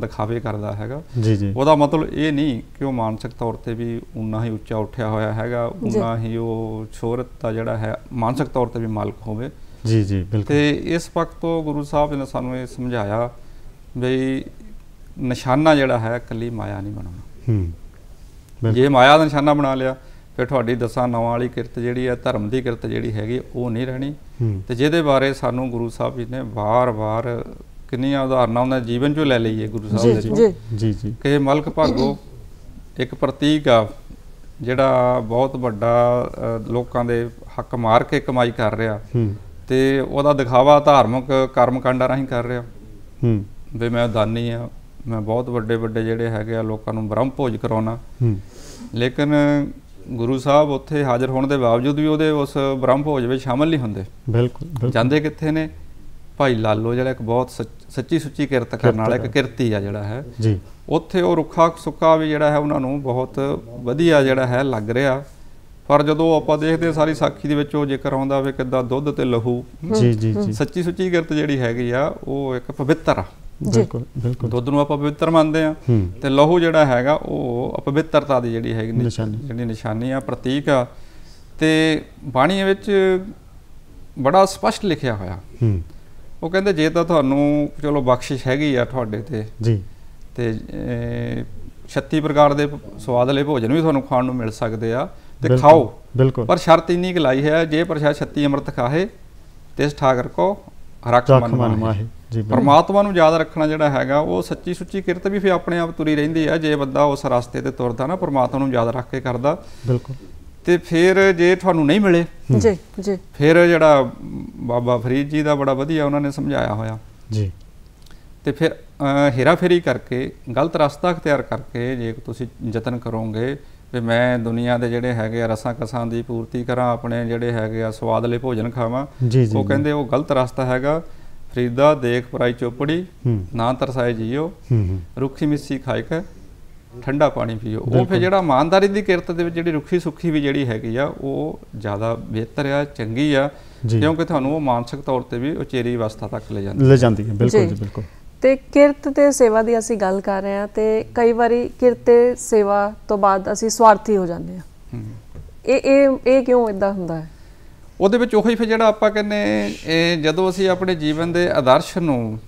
ਦਿਖਾਵੇ ਕਰਦਾ ਹੈਗਾ ਜੀ ਜੀ ਉਹਦਾ ਮਤਲਬ ਇਹ ਨਹੀਂ ਕਿ ਉਹ ਮਾਨਸਿਕ ਤੌਰ ਤੇ ਵੀ ਉਨਾ ਹੀ ਉੱਚਾ ਉੱਠਿਆ ਹੋਇਆ ਹੈਗਾ ਉਨਾ ਹੀ ਉਹ ਸ਼ੋਹਰਤ ਦਾ ਜਿਹੜਾ ਹੈ ਮਾਨਸਿਕ ਤੌਰ ਤੇ ਵੀ ਮਾਲਕ ਹੋਵੇ ਜੀ ਜੀ ਬਿਲਕੁਲ ਤੇ ਇਸ ਵਕਤ ਤੋਂ ਗੁਰੂ ਸਾਹਿਬ ਨੇ ਸਾਨੂੰ ਇਹ ਸਮਝਾਇਆ ਵੀ ਨਿਸ਼ਾਨਾ ਜਿਹੜਾ ਹੈ ਕੱਲੀ ਮਾਇਆ ਨਹੀਂ ਬਣਾਉਣਾ ਹੂੰ ਜੇ ਮਾਇਆ ਦਾ ਨਿਸ਼ਾਨਾ ਬਣਾ ਲਿਆ ਫਿਰ ਤੁਹਾਡੀ ਦਸਾਂ ਨਵਾਂ ਵਾਲੀ ਕਿਰਤ ਜਿਹੜੀ ਹੈ ਧਰਮ ਦੀ ਕਿਰਤ ਜਿਹੜੀ ਹੈਗੀ ਉਹ ਨਹੀਂ ਰਹਿਣੀ ਤੇ ਜਿਹਦੇ ਬਾਰੇ ਸਾਨੂੰ ਗੁਰੂ ਸਾਹਿਬ ਜੀ ਨੇ ਵਾਰ-ਵਾਰ ਕਿੰਨੀਆਂ ਉਦਾਹਰਨਾਂ ਉਹਨਾਂ ਜੀਵਨ ਚੋਂ ਲੈ ਲਈਏ ਗੁਰੂ ਸਾਹਿਬ ਦੇ ਜੀ ਜੀ ਜੀ ਕਿ ਮਲਕ ਭਾਗੋ ਇੱਕ ਪ੍ਰਤੀਕ ਆ ਜਿਹੜਾ ਬਹੁਤ ਵੱਡਾ ਲੋਕਾਂ ਦੇ ਹੱਕ ਮਾਰ ਕੇ ਕਮਾਈ ਕਰ ਰਿਹਾ ਤੇ ਉਹਦਾ ਦਿਖਾਵਾ ਧਾਰਮਿਕ ਕਰਮਕਾਂਡਾਂ ਰਾਹੀਂ ਕਰ ਰਿਹਾ ਹੂੰ ਵੀ ਮੈਂ ਦਾਨੀ ਆ ਮੈਂ ਬਹੁਤ ਵੱਡੇ ਵੱਡੇ ਜਿਹੜੇ ਹੈਗੇ ਆ ਲੋਕਾਂ ਨੂੰ ਬ੍ਰਹਮ ਭੋਜ ਕਰਾਉਣਾ ਹੂੰ ਲੇਕਿਨ ਗੁਰੂ ਸਾਹਿਬ ਉੱਥੇ ਹਾਜ਼ਰ ਹੋਣ ਦੇ ਬਾਵਜੂਦ ਵੀ ਉਹਦੇ ਉਸ ਬ੍ਰਹਮ ਭੋਜ ਵਿੱਚ ਸ਼ਾਮਲ ਨਹੀਂ ਹੁੰਦੇ ਬਿਲਕੁਲ ਜਾਂਦੇ ਕਿੱਥੇ ਨੇ ਭਾਈ ਲਾਲੋ ਜਿਹੜਾ ਇੱਕ ਬਹੁਤ ਸੱਚੀ ਸੁੱਚੀ ਕਿਰਤ ਕਰਨ ਵਾਲਾ ਇੱਕ ਕਿਰਤੀ ਆ ਜਿਹੜਾ ਹੈ ਜੀ ਉੱਥੇ ਉਹ ਰੁੱਖਾ ਸੁੱਕਾ ਵੀ ਜਿਹੜਾ ਹੈ ਉਹਨਾਂ ਨੂੰ ਬਹੁਤ ਵਧੀਆ ਜਿਹੜਾ ਹੈ ਲੱਗ ਰਿਹਾ ਪਰ ਜਦੋਂ ਆਪਾਂ ਦੇਖਦੇ ਸਾਰੀ ਸਾਖੀ ਦੇ ਵਿੱਚ ਉਹ ਜ਼ਿਕਰ ਆਉਂਦਾ ਵੀ ਕਿਦਾਂ ਦੁੱਧ ਤੇ ਲਹੂ ਜੀ ਜੀ ਜੀ ਸੱਚੀ ਸੁੱਚੀ ਕਿਰਤ ਜਿਹੜੀ ਹੈਗੀ ਆ ਉਹ ਇੱਕ ਪਵਿੱਤਰ ਆ ਬਿਲਕੁਲ ਬਿਲਕੁਲ ਦੁੱਧ ਨੂੰ ਆਪਾਂ ਪਵਿੱਤਰ ਮੰਨਦੇ ਆ ਤੇ ਲਹੂ ਜਿਹੜਾ ਹੈਗਾ ਉਹ ਅਪਵਿੱਤਰਤਾ ਦੀ ਜਿਹੜੀ ਹੈਗੀ ਜਿਹੜੀ ਨਿਸ਼ਾਨੀ ਆ ਪ੍ਰਤੀਕ ਆ ਤੇ ਬਾਣੀ ਵਿੱਚ ਬੜਾ ਸਪਸ਼ਟ ਲਿਖਿਆ ਹੋਇਆ ਹੂੰ ਉਹ ਕਹਿੰਦੇ ਜੇ ਤਾਂ ਤੁਹਾਨੂੰ ਚਲੋ ਬਖਸ਼ਿਸ਼ ਹੈਗੀ ਆ ਤੁਹਾਡੇ ਤੇ ਜੀ ਤੇ 36 ਪ੍ਰਕਾਰ ਦੇ ਸਵਾਦਲੇ ਭੋਜਨ ਵੀ ਤੁਹਾਨੂੰ ਖਾਣ ਨੂੰ ਮਿਲ ਸਕਦੇ ਆ ਤੇ ਖਾਓ ਬਿਲਕੁਲ ਪਰ ਸ਼ਰਤ ਇੰਨੀ ਕਿ ਲਾਈ ਹੈ ਜੇ ਪ੍ਰਸ਼ਾਦ 36 ਅੰਮ੍ਰਿਤ ਖਾਹੇ ਤਿਸ ਠਾਕਰ ਕੋ ਰੱਖ ਮਨ ਮਾਹੇ ਜੀ ਪਰਮਾਤਮਾ ਨੂੰ ਯਾਦ ਰੱਖਣਾ ਜਿਹੜਾ ਹੈਗਾ ਉਹ ਸੱਚੀ ਸੁੱਚੀ ਕਿਰਤ ਵੀ ਫੇ ਆਪਣੇ ਆਪ ਤੁਰੀ ਰਹਿੰਦੀ ਆ ਜੇ ਬੰਦਾ ਉਸ ਰਸਤੇ ਤੇ ਤੁਰਦਾ ਨਾ ਪਰਮਾਤਮਾ ਨੂੰ ਯਾਦ ਰੱਖ ਕੇ ਕਰਦਾ ਬਿਲਕੁਲ ਤੇ ਫਿਰ ਜੇ ਤੁਹਾਨੂੰ ਨਹੀਂ ਮਿਲੇ ਜੀ ਜੀ ਫਿਰ ਜਿਹੜਾ ਬਾਬਾ ਫਰੀਦ ਜੀ ਦਾ ਬੜਾ ਵਧੀਆ ਉਹਨਾਂ ਨੇ ਸਮਝਾਇਆ ਹੋਇਆ ਜੀ ਤੇ ਫਿਰ ਹੇਰਾ ਫੇਰੀ ਕਰਕੇ ਗਲਤ ਰਸਤਾ اختیار ਕਰਕੇ ਜੇ ਤੁਸੀਂ ਯਤਨ ਕਰੋਗੇ ਵੀ ਮੈਂ ਦੁਨੀਆ ਦੇ ਜਿਹੜੇ ਹੈਗੇ ਆ ਰਸਾਂ ਕਸਾਂ ਦੀ ਪੂਰਤੀ ਕਰਾਂ ਆਪਣੇ ਜਿਹੜੇ ਹੈਗੇ ਆ ਸਵਾਦਲੇ ਭੋਜਨ ਖਾਵਾਂ ਉਹ ਕਹਿੰਦੇ ਉਹ ਗਲਤ ਰਸਤਾ ਹੈਗਾ ਫਰੀਦਾ ਦੇਖ ਪਰਾਈ ਚੋਪੜੀ ਨਾ ਤਰਸਾਏ ਜੀਓ ਰੁੱਖੀ ਮਿੱਸੀ ਖਾਇਕਾ ਠੰਡਾ ਪਾਣੀ ਪੀਓ ਉਹ ਫਿਰ ਜਿਹੜਾ ਇਮਾਨਦਾਰੀ ਦੀ ਕਿਰਤ ਦੇ ਵਿੱਚ ਜਿਹੜੀ ਰੁੱਖੀ ਸੁੱਖੀ ਵੀ ਜਿਹੜੀ ਹੈਗੀ ਆ ਉਹ ਜ਼ਿਆਦਾ ਬਿਹਤਰ ਆ ਚੰਗੀ ਆ ਕਿਉਂਕਿ ਤੁਹਾਨੂੰ ਉਹ ਮਾਨਸਿਕ ਤੌਰ ਤੇ ਵੀ ਉਚੇਰੀ ਅਵਸਥਾ ਤੱਕ ਲੈ ਜਾਂਦੀ ਲੈ ਜਾਂਦੀ ਹੈ ਬਿਲਕੁਲ ਜੀ ਬਿਲਕੁਲ ਤੇ ਕਿਰਤ ਤੇ ਸੇਵਾ ਦੀ ਅਸੀਂ ਗੱਲ ਕਰ ਰਹੇ ਆ ਤੇ ਕਈ ਵਾਰੀ ਕਿਰਤੇ ਸੇਵਾ ਤੋਂ ਬਾਅਦ ਅਸੀਂ ਸਵਾਰਥੀ ਹੋ ਜਾਂਦੇ ਆ ਇਹ ਇਹ ਇਹ ਕਿਉਂ ਇਦਾਂ ਹੁੰਦਾ ਹੈ ਉਹਦੇ ਵਿੱਚ ਉਹੀ ਫਿਰ ਜਿਹੜਾ ਆਪਾਂ ਕਹਿੰਨੇ ਇਹ ਜਦੋਂ ਅਸੀਂ ਆਪਣੇ ਜੀਵਨ ਦੇ ਆਦਰਸ਼ ਨੂੰ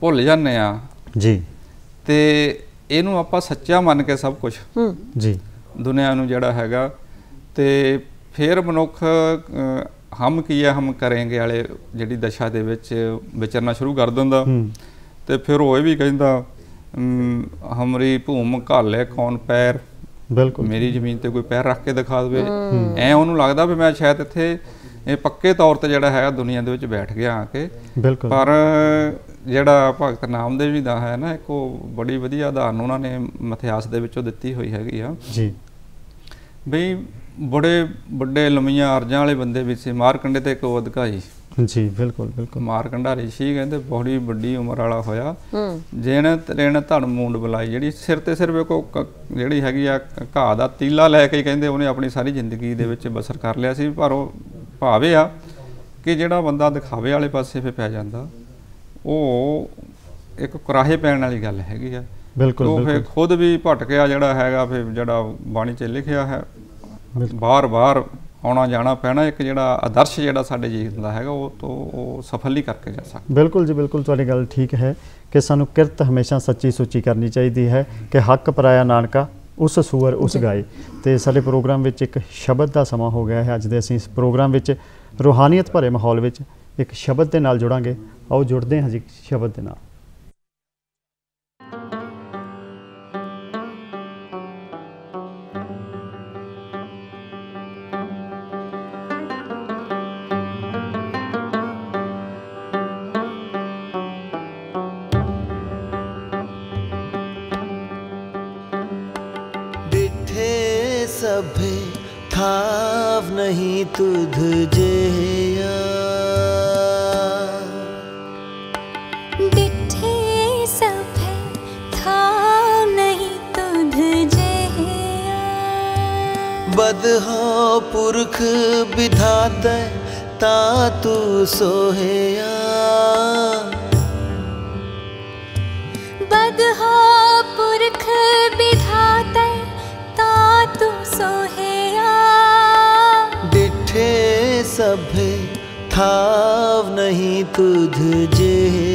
ਭੁੱਲ ਜਾਂਦੇ ਆ ਜੀ ਤੇ ਇਹਨੂੰ ਆਪਾਂ ਸੱਚਾ ਮੰਨ ਕੇ ਸਭ ਕੁਝ ਜੀ ਦੁਨੀਆ ਨੂੰ ਜਿਹੜਾ ਹੈਗਾ ਤੇ ਫਿਰ ਮਨੁੱਖ ਹਮ ਕੀ ਹੈ ਹਮ ਕਰਾਂਗੇ ਵਾਲੇ ਜਿਹੜੀ ਦਸ਼ਾ ਦੇ ਵਿੱਚ ਵਿਚਰਨਾ ਸ਼ੁਰੂ ਕਰ ਦਿੰਦਾ ਤੇ ਫਿਰ ਉਹ ਇਹ ਵੀ ਕਹਿੰਦਾ ਹਮਰੀ ਭੂਮ ਘਾਲੇ ਕੌਣ ਪੈਰ ਬਿਲਕੁਲ ਮੇਰੀ ਜ਼ਮੀਨ ਤੇ ਕੋਈ ਪੈਰ ਰੱਖ ਕੇ ਦਿਖਾ ਦੇਵੇ ਐ ਉਹਨੂੰ ਲੱਗਦਾ ਵੀ ਮੈਂ ਸ਼ਾਇਦ ਇੱਥੇ ਇਹ ਪੱਕੇ ਤੌਰ ਤੇ ਜਿਹੜਾ ਹੈਗਾ ਦੁਨੀਆ ਦੇ ਵਿੱਚ ਬੈਠ ਗਿਆ ਆ ਕੇ ਬਿਲਕੁਲ ਪਰ ਜਿਹੜਾ ਭਗਤ ਨਾਮਦੇਵ ਜੀ ਦਾ ਹੈ ਨਾ ਇੱਕ ਉਹ ਬੜੀ ਵਧੀਆ ਉਦਾਹਰਨ ਉਹਨਾਂ ਨੇ ਮਥਿਆਸ ਦੇ ਵਿੱਚੋਂ ਦਿੱਤੀ ਹੋਈ ਹੈਗੀ ਆ ਜੀ ਬਈ ਬੜੇ ਵੱਡੇ ਲੰਮੀਆਂ ਅਰਜਾਂ ਵਾਲੇ ਬੰਦੇ ਵੀ ਸੀ ਮਾਰਕੰਡੇ ਤੇ ਇੱਕ ਅਧਿਕਾਰੀ ਜੀ ਬਿਲਕੁਲ ਬਿਲਕੁਲ ਮਾਰਕੰਡਾ ਰਿਸ਼ੀ ਕਹਿੰਦੇ ਬੜੀ ਵੱਡੀ ਉਮਰ ਵਾਲਾ ਹੋਇਆ ਜਿਹਨੇ ਤਰੇਣ ਧੜ ਮੂੰਡ ਬੁਲਾਈ ਜਿਹੜੀ ਸਿਰ ਤੇ ਸਿਰ ਵੇ ਕੋ ਜਿਹੜੀ ਹੈਗੀ ਆ ਘਾਹ ਦਾ ਤੀਲਾ ਲੈ ਕੇ ਕਹਿੰਦੇ ਉਹਨੇ ਆਪਣੀ ਸਾਰੀ ਜ਼ਿੰਦਗੀ ਦੇ ਵਿੱਚ ਬਸਰ ਕਰ ਲਿਆ ਸੀ ਪਰ ਉਹ ਭਾਵੇਂ ਆ ਕਿ ਜਿਹੜਾ ਬੰਦਾ ਦਿਖਾਵੇ ਵਾਲੇ ਪਾਸੇ ਫੇ ਪੈ ਜਾਂਦਾ ਉਹ ਇੱਕ ਕਰਾਹੇ ਪੈਣ ਵਾਲੀ ਗੱਲ ਹੈਗੀ ਆ ਬਿਲਕੁਲ ਉਹ ਫਿਰ ਖੁਦ ਵੀ ਭਟਕਿਆ ਜਿਹੜਾ ਹੈਗਾ ਫਿਰ ਜਿਹੜਾ ਬਾਣੀ 'ਚ ਲਿਖਿਆ ਹੈ ਬਾਰ-ਬਾਰ ਆਉਣਾ ਜਾਣਾ ਪੈਣਾ ਇੱਕ ਜਿਹੜਾ ਆਦਰਸ਼ ਜਿਹੜਾ ਸਾਡੇ ਜੀਵਨ ਦਾ ਹੈਗਾ ਉਹ ਤੋਂ ਉਹ ਸਫਲ ਹੀ ਕਰਕੇ ਜਾ ਸਕਦਾ ਬਿਲਕੁਲ ਜੀ ਬਿਲਕੁਲ ਤੁਹਾਡੀ ਗੱਲ ਠੀਕ ਹੈ ਕਿ ਸਾਨੂੰ ਕਿਰਤ ਹਮੇਸ਼ਾ ਸੱਚੀ ਸੁੱਚੀ ਕਰਨੀ ਚਾਹੀਦੀ ਹੈ ਕਿ ਹੱਕ ਪਰਾਇਆ ਨਾਨਕਾ ਉਸ ਸੂਰ ਉਸ ਗਾਏ ਤੇ ਸਾਡੇ ਪ੍ਰੋਗਰਾਮ ਵਿੱਚ ਇੱਕ ਸ਼ਬਦ ਦਾ ਸਮਾਂ ਹੋ ਗਿਆ ਹੈ ਅੱਜ ਦੇ ਅਸੀਂ ਇਸ ਪ੍ਰੋਗਰਾਮ ਵਿੱਚ ਰੋਹਾਨੀਅਤ ਭਰੇ ਮਾਹੌਲ ਵਿੱਚ ਇੱਕ ਸ਼ਬਦ ਦੇ ਨਾਲ ਜੁੜਾਂਗੇ ਆਓ ਜੁੜਦੇ ਹਾਂ ਜੀ ਸ਼ਬਦ ਦੇ ਨਾਲ de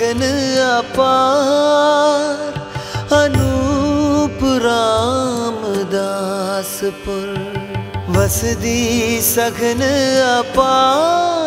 ਗਗਨ ਅਪਾਰ ਅਨੂਪ RAM ਦਾਸਪੁਰ ਵਸਦੀ ਸਗਨ ਅਪਾਰ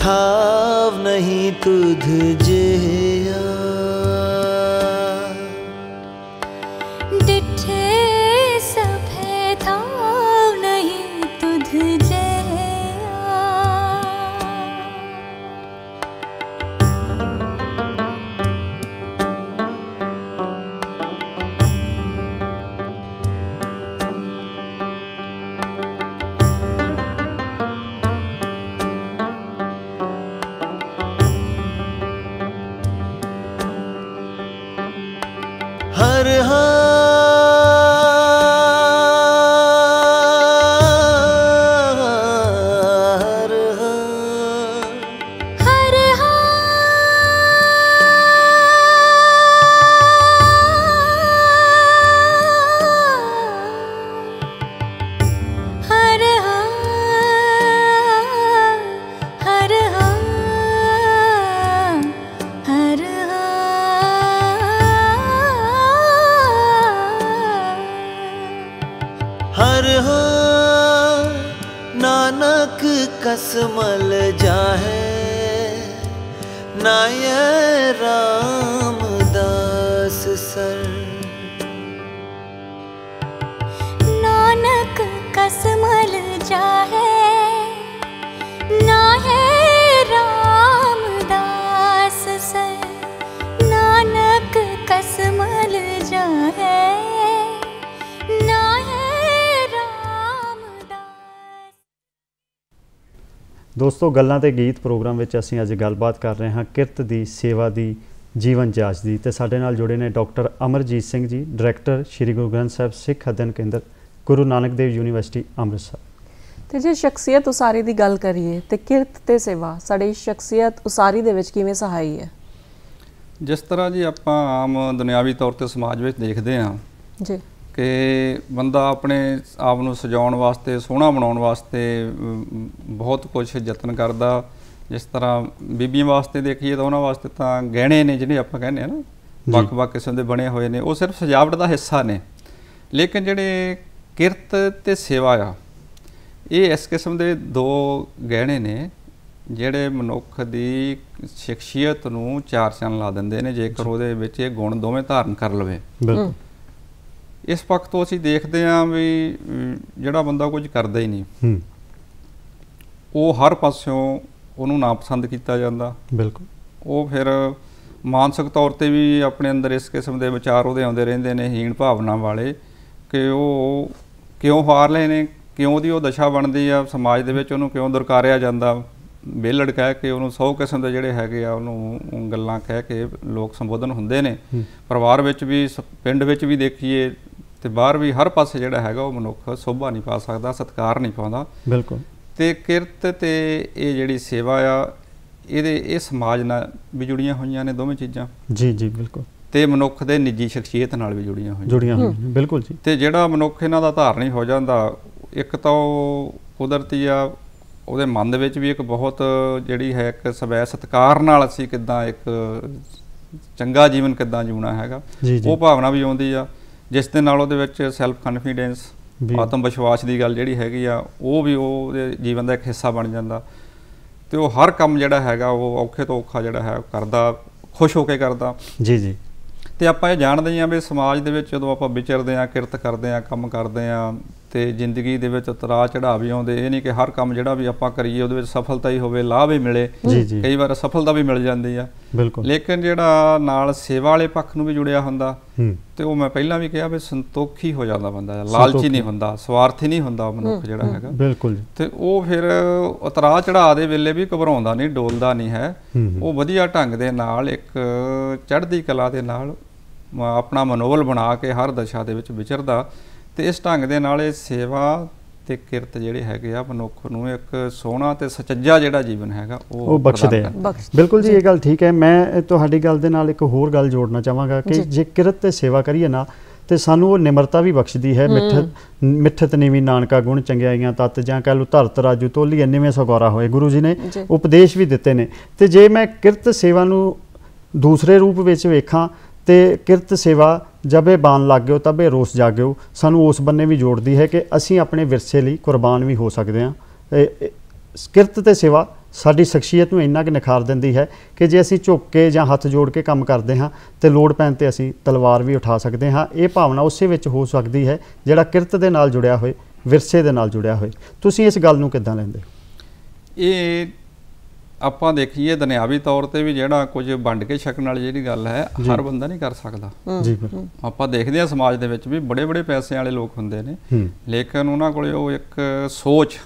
ਥਾਵ ਨਹੀਂ ਤੁਧ ਜਿਹਾ ਦੋਸਤੋ ਗੱਲਾਂ ਤੇ ਗੀਤ ਪ੍ਰੋਗਰਾਮ ਵਿੱਚ ਅਸੀਂ ਅੱਜ ਗੱਲਬਾਤ ਕਰ ਰਹੇ ਹਾਂ ਕਿਰਤ ਦੀ ਸੇਵਾ ਦੀ ਜੀਵਨ ਜਾਂਚ ਦੀ ਤੇ ਸਾਡੇ ਨਾਲ ਜੁੜੇ ਨੇ ਡਾਕਟਰ ਅਮਰਜੀਤ ਸਿੰਘ ਜੀ ਡਾਇਰੈਕਟਰ ਸ਼੍ਰੀ ਗੁਰੂ ਗ੍ਰੰਥ ਸਾਹਿਬ ਸਿੱਖ ਅਧਿਐਨ ਕੇਂਦਰ ਗੁਰੂ ਨਾਨਕ ਦੇਵ ਯੂਨੀਵਰਸਿਟੀ ਅੰਮ੍ਰਿਤਸਰ ਤੇ ਜੇ ਸ਼ਖਸੀਅਤ ਉਸਾਰੀ ਦੀ ਗੱਲ ਕਰੀਏ ਤੇ ਕਿਰਤ ਤੇ ਸੇਵਾ ਸਾਡੀ ਸ਼ਖਸੀਅਤ ਉਸਾਰੀ ਦੇ ਵਿੱਚ ਕਿਵੇਂ ਸਹਾਈ ਹੈ ਜਿਸ ਤਰ੍ਹਾਂ ਜੀ ਆਪਾਂ ਆਮ ਦੁਨਿਆਵੀ ਤੌਰ ਤੇ ਸਮਾਜ ਵਿੱਚ ਦੇਖਦੇ ਹਾਂ ਜੀ ਕਿ ਬੰਦਾ ਆਪਣੇ ਆਪ ਨੂੰ ਸਜਾਉਣ ਵਾਸਤੇ ਸੋਹਣਾ ਬਣਾਉਣ ਵਾਸਤੇ ਬਹੁਤ ਕੁਝ ਯਤਨ ਕਰਦਾ ਜਿਸ ਤਰ੍ਹਾਂ ਬੀਬੀਆਂ ਵਾਸਤੇ ਦੇਖੀਏ ਤਾਂ ਉਹਨਾਂ ਵਾਸਤੇ ਤਾਂ ਗਹਿਣੇ ਨੇ ਜਿਹੜੇ ਆਪਾਂ ਕਹਿੰਦੇ ਆ ਨਾ ਵੱਖ-ਵੱਖ ਕਿਸਮ ਦੇ ਬਣੇ ਹੋਏ ਨੇ ਉਹ ਸਿਰਫ ਸਜਾਵਟ ਦਾ ਹਿੱਸਾ ਨੇ ਲੇਕਿਨ ਜਿਹੜੇ ਕਿਰਤ ਤੇ ਸੇਵਾ ਆ ਇਹ ਇਸ ਕਿਸਮ ਦੇ ਦੋ ਗਹਿਣੇ ਨੇ ਜਿਹੜੇ ਮਨੁੱਖ ਦੀ ਸ਼ਖਸੀਅਤ ਨੂੰ ਚਾਰ ਚੰਨ ਲਾ ਦਿੰਦੇ ਨੇ ਜੇਕਰ ਉਹਦੇ ਵਿੱਚ ਇਹ ਗੁਣ ਦੋਵੇਂ ਧਾਰਨ ਕਰ ਲਵੇ ਬਿਲਕੁਲ ਇਸ ਪੱਖ ਤੋਂ ਅਸੀਂ ਦੇਖਦੇ ਹਾਂ ਵੀ ਜਿਹੜਾ ਬੰਦਾ ਕੁਝ ਕਰਦਾ ਹੀ ਨਹੀਂ ਉਹ ਹਰ ਪਾਸਿਓਂ ਉਹਨੂੰ ਨਾਪਸੰਦ ਕੀਤਾ ਜਾਂਦਾ ਬਿਲਕੁਲ ਉਹ ਫਿਰ ਮਾਨਸਿਕ ਤੌਰ ਤੇ ਵੀ ਆਪਣੇ ਅੰਦਰ ਇਸ ਕਿਸਮ ਦੇ ਵਿਚਾਰ ਉਹਦੇ ਆਉਂਦੇ ਰਹਿੰਦੇ ਨੇ ਹੀਣ ਭਾਵਨਾ ਵਾਲੇ ਕਿ ਉਹ ਕਿਉਂ ਹਾਰ ਲਏ ਨੇ ਕਿਉਂ ਦੀ ਉਹ ਦਸ਼ਾ ਬਣਦੀ ਆ ਸਮਾਜ ਦੇ ਵਿੱਚ ਉਹਨੂੰ ਕਿਉਂ ਦੁਰਕਾਰਿਆ ਜਾਂਦਾ ਬੇਲੜ ਕਹਿ ਕੇ ਉਹਨੂੰ 100 ਕਿਸਮ ਦੇ ਜਿਹੜੇ ਹੈਗੇ ਆ ਉਹਨੂੰ ਗੱਲਾਂ ਕਹਿ ਕੇ ਲੋਕ ਸੰਬੋਧਨ ਹੁੰਦੇ ਨੇ ਪਰਿਵਾਰ ਵਿੱਚ ਵੀ ਪਿੰਡ ਵਿੱਚ ਵੀ ਦੇਖੀਏ ਤੇ ਬਾਹਰ ਵੀ ਹਰ ਪਾਸੇ ਜਿਹੜਾ ਹੈਗਾ ਉਹ ਮਨੁੱਖ ਸੋਭਾ ਨਹੀਂ ਪਾ ਸਕਦਾ ਸਤਕਾਰ ਨਹੀਂ ਪਾਉਂਦਾ ਬਿਲਕੁਲ ਤੇ ਕਿਰਤ ਤੇ ਇਹ ਜਿਹੜੀ ਸੇਵਾ ਆ ਇਹਦੇ ਇਹ ਸਮਾਜ ਨਾਲ ਵੀ ਜੁੜੀਆਂ ਹੋਈਆਂ ਨੇ ਦੋਵੇਂ ਚੀਜ਼ਾਂ ਜੀ ਜੀ ਬਿਲਕੁਲ ਤੇ ਮਨੁੱਖ ਦੇ ਨਿੱਜੀ ਸ਼ਖਸੀਅਤ ਨਾਲ ਵੀ ਜੁੜੀਆਂ ਹੋਈਆਂ ਜੁੜੀਆਂ ਹੋਈਆਂ ਬਿਲਕੁਲ ਜੀ ਤੇ ਜਿਹੜਾ ਮਨੁੱਖ ਇਹਨਾਂ ਦਾ ਧਾਰਨੀ ਹੋ ਜਾਂਦਾ ਇੱਕ ਤਾਂ ਉਹ ਕੁਦਰਤੀ ਆ ਉਹਦੇ ਮਨ ਦੇ ਵਿੱਚ ਵੀ ਇੱਕ ਬਹੁਤ ਜਿਹੜੀ ਹੈ ਇੱਕ ਸਵੈ ਸਤਕਾਰ ਨਾਲ ਅਸੀਂ ਕਿਦਾਂ ਇੱਕ ਚੰਗਾ ਜੀਵਨ ਕਿਦਾਂ ਜਿਉਣਾ ਹੈਗਾ ਉਹ ਭਾਵਨਾ ਵੀ ਆਉਂਦੀ ਆ ਜਿਸ ਦੇ ਨਾਲ ਉਹਦੇ ਵਿੱਚ ਸੈਲਫ ਕੰਫੀਡੈਂਸ ਆਤਮ ਵਿਸ਼ਵਾਸ ਦੀ ਗੱਲ ਜਿਹੜੀ ਹੈਗੀ ਆ ਉਹ ਵੀ ਉਹਦੇ ਜੀਵਨ ਦਾ ਇੱਕ ਹਿੱਸਾ ਬਣ ਜਾਂਦਾ ਤੇ ਉਹ ਹਰ ਕੰਮ ਜਿਹੜਾ ਹੈਗਾ ਉਹ ਔਖੇ ਤੋਂ ਔਖਾ ਜਿਹੜਾ ਹੈ ਕਰਦਾ ਖੁਸ਼ ਹੋ ਕੇ ਕਰਦਾ ਜੀ ਜੀ ਤੇ ਆਪਾਂ ਇਹ ਜਾਣਦੇ ਹਾਂ ਵੀ ਸਮਾਜ ਦੇ ਵਿੱਚ ਜਦੋਂ ਆਪਾਂ ਵਿਚਰਦੇ ਆਂ ਕਿਰਤ ਕਰਦੇ ਆਂ ਕੰਮ ਕਰਦੇ ਆਂ ਤੇ ਜ਼ਿੰਦਗੀ ਦੇ ਵਿੱਚ ਤਰਾ ਚੜਾ ਵੀ ਆਉਂਦੇ ਇਹ ਨਹੀਂ ਕਿ ਹਰ ਕੰਮ ਜਿਹੜਾ ਵੀ ਆਪਾਂ ਕਰੀਏ ਉਹਦੇ ਵਿੱਚ ਸਫਲਤਾ ਹੀ ਹੋਵੇ ਲਾਭ ਹੀ ਮਿਲੇ ਕਈ ਵਾਰ ਸਫਲਤਾ ਵੀ ਮਿਲ ਜਾਂਦੀ ਆ ਲੇਕਿਨ ਜਿਹੜਾ ਨਾਲ ਸੇਵਾ ਵਾਲੇ ਪੱਖ ਨੂੰ ਵੀ ਜੁੜਿਆ ਹੁੰਦਾ ਤੇ ਉਹ ਮੈਂ ਪਹਿਲਾਂ ਵੀ ਕਿਹਾ ਵੀ ਸੰਤੋਖੀ ਹੋ ਜਾਂਦਾ ਬੰਦਾ ਲਾਲਚੀ ਨਹੀਂ ਹੁੰਦਾ ਸਵਾਰਥੀ ਨਹੀਂ ਹੁੰਦਾ ਮਨੁੱਖ ਜਿਹੜਾ ਹੈਗਾ ਬਿਲਕੁਲ ਤੇ ਉਹ ਫਿਰ ਉਤਰਾ ਚੜਾ ਦੇ ਵੇਲੇ ਵੀ ਘਬਰਾਉਂਦਾ ਨਹੀਂ ਡੋਲਦਾ ਨਹੀਂ ਹੈ ਉਹ ਵਧੀਆ ਢੰਗ ਦੇ ਨਾਲ ਇੱਕ ਚੜ੍ਹਦੀ ਕਲਾ ਦੇ ਨਾਲ ਆਪਣਾ ਮਨੋਬਲ ਬਣਾ ਕੇ ਹਰ ਦਸ਼ਾ ਦੇ ਵਿੱਚ ਵਿਚਰਦਾ ਤੇ ਇਸ ਢੰਗ ਦੇ ਨਾਲ ਇਹ ਸੇਵਾ ਤੇ ਕਿਰਤ ਜਿਹੜੇ ਹੈਗੇ ਆ ਮਨੁੱਖ ਨੂੰ ਇੱਕ ਸੋਹਣਾ ਤੇ ਸੱਚਾ ਜਿਹੜਾ ਜੀਵਨ ਹੈਗਾ ਉਹ ਬਖਸ਼ਦੇ ਆ ਬਿਲਕੁਲ ਜੀ ਇਹ ਗੱਲ ਠੀਕ ਹੈ ਮੈਂ ਤੁਹਾਡੀ ਗੱਲ ਦੇ ਨਾਲ ਇੱਕ ਹੋਰ ਗੱਲ ਜੋੜਨਾ ਚਾਹਾਂਗਾ ਕਿ ਜੇ ਕਿਰਤ ਤੇ ਸੇਵਾ ਕਰੀਏ ਨਾ ਤੇ ਸਾਨੂੰ ਉਹ ਨਿਮਰਤਾ ਵੀ ਬਖਸ਼ਦੀ ਹੈ ਮਿੱਠਤ ਮਿੱਠਤ ਨੀਵੀਂ ਨਾਨਕਾ ਗੁਣ ਚੰਗਿਆਈਆਂ ਤਤ ਜਾਂ ਕਹ ਲੋ ਧਰਤ ਰਾਜੂ ਤੋਲੀ ਐਨਵੇਂ ਸਗੋਰਾ ਹੋਏ ਗੁਰੂ ਜੀ ਨੇ ਉਪਦੇਸ਼ ਵੀ ਦਿੱਤੇ ਨੇ ਤੇ ਜੇ ਮੈਂ ਕਿਰਤ ਸੇਵਾ ਨੂੰ ਦੂਸਰੇ ਰੂਪ ਵਿੱਚ ਵੇਖਾਂ ਤੇ ਕਿਰਤ ਸੇਵਾ ਜਬੇ ਬਾਨ ਲੱਗਿਓ ਤਬੇ ਰੋਸ ਜਾਗਿਓ ਸਾਨੂੰ ਉਸ ਬੰਨੇ ਵੀ ਜੋੜਦੀ ਹੈ ਕਿ ਅਸੀਂ ਆਪਣੇ ਵਿਰਸੇ ਲਈ ਕੁਰਬਾਨ ਵੀ ਹੋ ਸਕਦੇ ਹਾਂ ਕਿਰਤ ਤੇ ਸੇਵਾ ਸਾਡੀ ਸ਼ਖਸੀਅਤ ਨੂੰ ਇੰਨਾ ਕਿ ਨਿਖਾਰ ਦਿੰਦੀ ਹੈ ਕਿ ਜੇ ਅਸੀਂ ਝੁੱਕ ਕੇ ਜਾਂ ਹੱਥ ਜੋੜ ਕੇ ਕੰਮ ਕਰਦੇ ਹਾਂ ਤੇ ਲੋੜ ਪੈਣ ਤੇ ਅਸੀਂ ਤਲਵਾਰ ਵੀ ਉਠਾ ਸਕਦੇ ਹਾਂ ਇਹ ਭਾਵਨਾ ਉਸੇ ਵਿੱਚ ਹੋ ਸਕਦੀ ਹੈ ਜਿਹੜਾ ਕਿਰਤ ਦੇ ਨਾਲ ਜੁੜਿਆ ਹੋਏ ਵਿਰਸੇ ਦੇ ਨਾਲ ਜੁੜਿਆ ਹੋਏ ਤੁਸੀਂ ਇਸ ਗੱਲ ਨੂੰ ਕਿੱਦਾਂ ਲੈਂਦੇ ਇਹ ਆਪਾਂ ਦੇਖੀਏ ਦੁਨਿਆਵੀ ਤੌਰ ਤੇ ਵੀ ਜਿਹੜਾ ਕੁਝ ਵੰਡ ਕੇ ਛਕਣ ਵਾਲੀ ਜਿਹੜੀ ਗੱਲ ਹੈ ਹਰ ਬੰਦਾ ਨਹੀਂ ਕਰ ਸਕਦਾ ਜੀ ਆਪਾਂ ਦੇਖਦੇ ਆ ਸਮਾਜ ਦੇ ਵਿੱਚ ਵੀ ਬੜੇ ਬੜੇ ਪੈਸੇ ਵਾਲੇ ਲੋਕ ਹੁੰਦੇ ਨੇ ਲੇਕਿਨ ਉਹਨਾਂ ਕੋਲੇ ਉਹ ਇੱਕ ਸੋਚ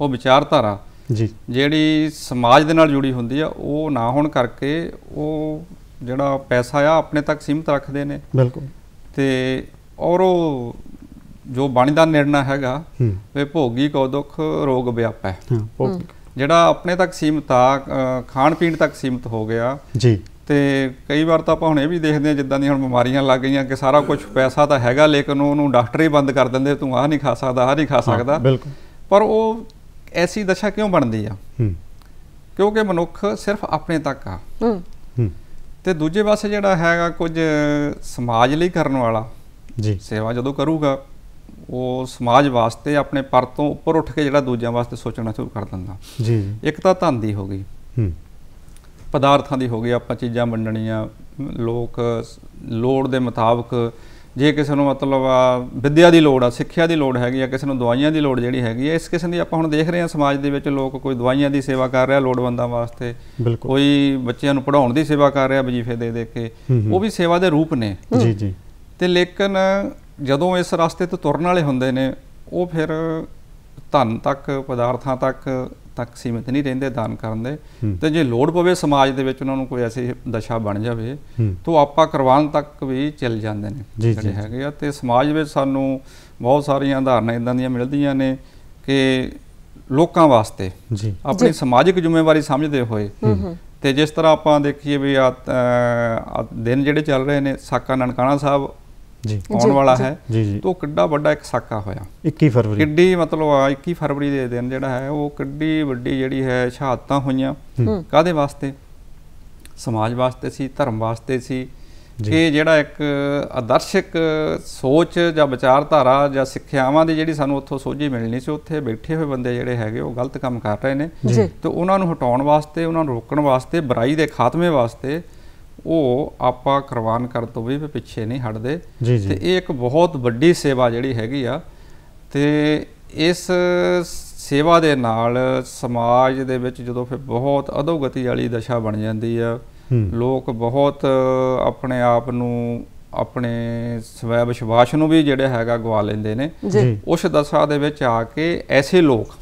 ਉਹ ਵਿਚਾਰਧਾਰਾ ਜੀ ਜਿਹੜੀ ਸਮਾਜ ਦੇ ਨਾਲ ਜੁੜੀ ਹੁੰਦੀ ਆ ਉਹ ਨਾ ਹੋਣ ਕਰਕੇ ਉਹ ਜਿਹੜਾ ਪੈਸਾ ਆ ਆਪਣੇ ਤੱਕ ਸੀਮਤ ਰੱਖਦੇ ਨੇ ਬਿਲਕੁਲ ਤੇ ਔਰ ਉਹ ਜੋ ਬਾਣੀ ਦਾ ਨਿਰਣਾ ਹੈਗਾ ਵੇ ਭੋਗੀ ਕੋ ਦੁੱਖ ਰੋਗ ਵਿਆਪੈ ਹਾਂ ਭੋਗੀ ਜਿਹੜਾ ਆਪਣੇ ਤੱਕ ਸੀਮਤ ਆ ਖਾਣ ਪੀਣ ਤੱਕ ਸੀਮਤ ਹੋ ਗਿਆ ਜੀ ਤੇ ਕਈ ਵਾਰ ਤਾਂ ਆਪਾਂ ਹੁਣ ਇਹ ਵੀ ਦੇਖਦੇ ਆ ਜਿੱਦਾਂ ਦੀ ਹੁਣ ਬਿਮਾਰੀਆਂ ਲੱਗ ਗਈਆਂ ਕਿ ਸਾਰਾ ਕੁਝ ਪੈਸਾ ਤਾਂ ਹੈਗਾ ਲੇਕਿਨ ਉਹਨੂੰ ਡਾਕਟਰ ਹੀ ਬੰਦ ਕਰ ਦਿੰਦੇ ਤੂੰ ਆਹ ਨਹੀਂ ਖਾ ਸਕਦਾ ਆਹ ਨਹੀਂ ਖਾ ਸਕਦਾ ਬਿਲਕੁਲ ਪਰ ਉਹ ਐਸੀ ਦਸ਼ਾ ਕਿਉਂ ਬਣਦੀ ਆ ਕਿਉਂਕਿ ਮਨੁੱਖ ਸਿਰਫ ਆਪਣੇ ਤੱਕ ਆ ਤੇ ਦੂਜੇ ਪਾਸੇ ਜਿਹੜਾ ਹੈਗਾ ਕੁਝ ਸਮਾਜ ਲਈ ਕਰਨ ਵਾਲਾ ਜੀ ਸੇਵਾ ਜਦੋਂ ਕਰੂਗਾ ਉਹ ਸਮਾਜ ਵਾਸਤੇ ਆਪਣੇ ਪਰ ਤੋਂ ਉੱਪਰ ਉੱਠ ਕੇ ਜਿਹੜਾ ਦੂਜਿਆਂ ਵਾਸਤੇ ਸੋਚਣਾ ਸ਼ੁਰੂ ਕਰ ਦਿੰਦਾ ਜੀ ਇੱਕ ਤਾਂ ਧਨ ਦੀ ਹੋ ਗਈ ਹੂੰ ਪਦਾਰਥਾਂ ਦੀ ਹੋ ਗਈ ਆਪਾਂ ਚੀਜ਼ਾਂ ਵੰਡਣੀਆਂ ਲੋਕ ਲੋੜ ਦੇ ਮੁਤਾਬਕ ਜੇ ਕਿਸੇ ਨੂੰ ਮਤਲਬ ਆ ਵਿੱਦਿਆ ਦੀ ਲੋੜ ਆ ਸਿੱਖਿਆ ਦੀ ਲੋੜ ਹੈਗੀ ਆ ਕਿਸੇ ਨੂੰ ਦਵਾਈਆਂ ਦੀ ਲੋੜ ਜਿਹੜੀ ਹੈਗੀ ਆ ਇਸ ਕਿਸਮ ਦੀ ਆਪਾਂ ਹੁਣ ਦੇਖ ਰਹੇ ਹਾਂ ਸਮਾਜ ਦੇ ਵਿੱਚ ਲੋਕ ਕੋਈ ਦਵਾਈਆਂ ਦੀ ਸੇਵਾ ਕਰ ਰਿਹਾ ਲੋੜਵੰਦਾਂ ਵਾਸਤੇ ਕੋਈ ਬੱਚਿਆਂ ਨੂੰ ਪੜਾਉਣ ਦੀ ਸੇਵਾ ਕਰ ਰਿਹਾ ਵਜੀਫੇ ਦੇ ਦੇ ਕੇ ਉਹ ਵੀ ਸੇਵਾ ਦੇ ਰੂਪ ਨੇ ਜੀ ਜੀ ਤੇ ਲੇਕਿਨ ਜਦੋਂ ਇਸ ਰਸਤੇ ਤੋਂ ਤੁਰਨ ਵਾਲੇ ਹੁੰਦੇ ਨੇ ਉਹ ਫਿਰ ਧਨ ਤੱਕ ਪਦਾਰਥਾਂ ਤੱਕ ਤੱਕ ਸੀਮਿਤ ਨਹੀਂ ਰਹਿੰਦੇ ਦਾਨ ਕਰਨ ਦੇ ਤੇ ਜੇ ਲੋੜ ਪਵੇ ਸਮਾਜ ਦੇ ਵਿੱਚ ਉਹਨਾਂ ਨੂੰ ਕੋਈ ਐਸੀ ਦਸ਼ਾ ਬਣ ਜਾਵੇ ਤਾਂ ਆਪਾਂ ਕਰਵਾਉਣ ਤੱਕ ਵੀ ਚੱਲ ਜਾਂਦੇ ਨੇ ਜਿਹੜੇ ਹੈਗੇ ਆ ਤੇ ਸਮਾਜ ਵਿੱਚ ਸਾਨੂੰ ਬਹੁਤ ਸਾਰੀਆਂ ਧਾਰਨਾਵਾਂ ਇਦਾਂ ਦੀਆਂ ਮਿਲਦੀਆਂ ਨੇ ਕਿ ਲੋਕਾਂ ਵਾਸਤੇ ਆਪਣੀ ਸਮਾਜਿਕ ਜ਼ਿੰਮੇਵਾਰੀ ਸਮਝਦੇ ਹੋਏ ਤੇ ਜਿਸ ਤਰ੍ਹਾਂ ਆਪਾਂ ਦੇਖੀਏ ਵੀ ਆ ਦਿਨ ਜਿਹੜੇ ਚੱਲ ਰਹੇ ਨੇ ਸਾਕਾ ਨਨਕਾਣਾ ਸਾਹਿਬ ਜੀ ਆਉਣ ਵਾਲਾ ਹੈ ਤੋਂ ਕਿੱਡਾ ਵੱਡਾ ਇੱਕ ਸਾਕਾ ਹੋਇਆ 21 ਫਰਵਰੀ ਕਿੱਡੀ ਮਤਲਬ ਆ 21 ਫਰਵਰੀ ਦੇ ਦਿਨ ਜਿਹੜਾ ਹੈ ਉਹ ਕਿੱਡੀ ਵੱਡੀ ਜਿਹੜੀ ਹੈ ਸ਼ਹਾਦਤਾਂ ਹੋਈਆਂ ਕਾਦੇ ਵਾਸਤੇ ਸਮਾਜ ਵਾਸਤੇ ਸੀ ਧਰਮ ਵਾਸਤੇ ਸੀ ਇਹ ਜਿਹੜਾ ਇੱਕ ਆਦਰਸ਼ਿਕ ਸੋਚ ਜਾਂ ਵਿਚਾਰਧਾਰਾ ਜਾਂ ਸਿੱਖਿਆਵਾਂ ਦੀ ਜਿਹੜੀ ਸਾਨੂੰ ਉੱਥੋਂ ਸੋਝੀ ਮਿਲਣੀ ਸੀ ਉੱਥੇ ਬੈਠੇ ਹੋਏ ਬੰਦੇ ਜਿਹੜੇ ਹੈਗੇ ਉਹ ਗਲਤ ਕੰਮ ਕਰ ਰਹੇ ਨੇ ਤੇ ਉਹਨਾਂ ਨੂੰ ਹਟਾਉਣ ਵਾਸਤੇ ਉਹਨਾਂ ਨੂੰ ਰੋਕਣ ਵਾਸਤੇ ਬੁਰਾਈ ਦੇ ਖਾਤਮੇ ਵਾਸਤੇ ਉਹ ਆਪਾਂ ਕੁਰਬਾਨ ਕਰ ਤੋਂ ਵੀ ਪਿੱਛੇ ਨਹੀਂ ਹਟਦੇ ਤੇ ਇਹ ਇੱਕ ਬਹੁਤ ਵੱਡੀ ਸੇਵਾ ਜਿਹੜੀ ਹੈਗੀ ਆ ਤੇ ਇਸ ਸੇਵਾ ਦੇ ਨਾਲ ਸਮਾਜ ਦੇ ਵਿੱਚ ਜਦੋਂ ਫਿਰ ਬਹੁਤ ਅਧੋਗਤੀ ਵਾਲੀ ਦਸ਼ਾ ਬਣ ਜਾਂਦੀ ਆ ਲੋਕ ਬਹੁਤ ਆਪਣੇ ਆਪ ਨੂੰ ਆਪਣੇ ਸਵੈ ਵਿਸ਼ਵਾਸ ਨੂੰ ਵੀ ਜਿਹੜਾ ਹੈਗਾ ਗਵਾ ਲੈਂਦੇ ਨੇ ਉਸ ਦਸ਼ਾ ਦੇ ਵਿੱਚ ਆ ਕੇ ਐਸੇ ਲੋਕ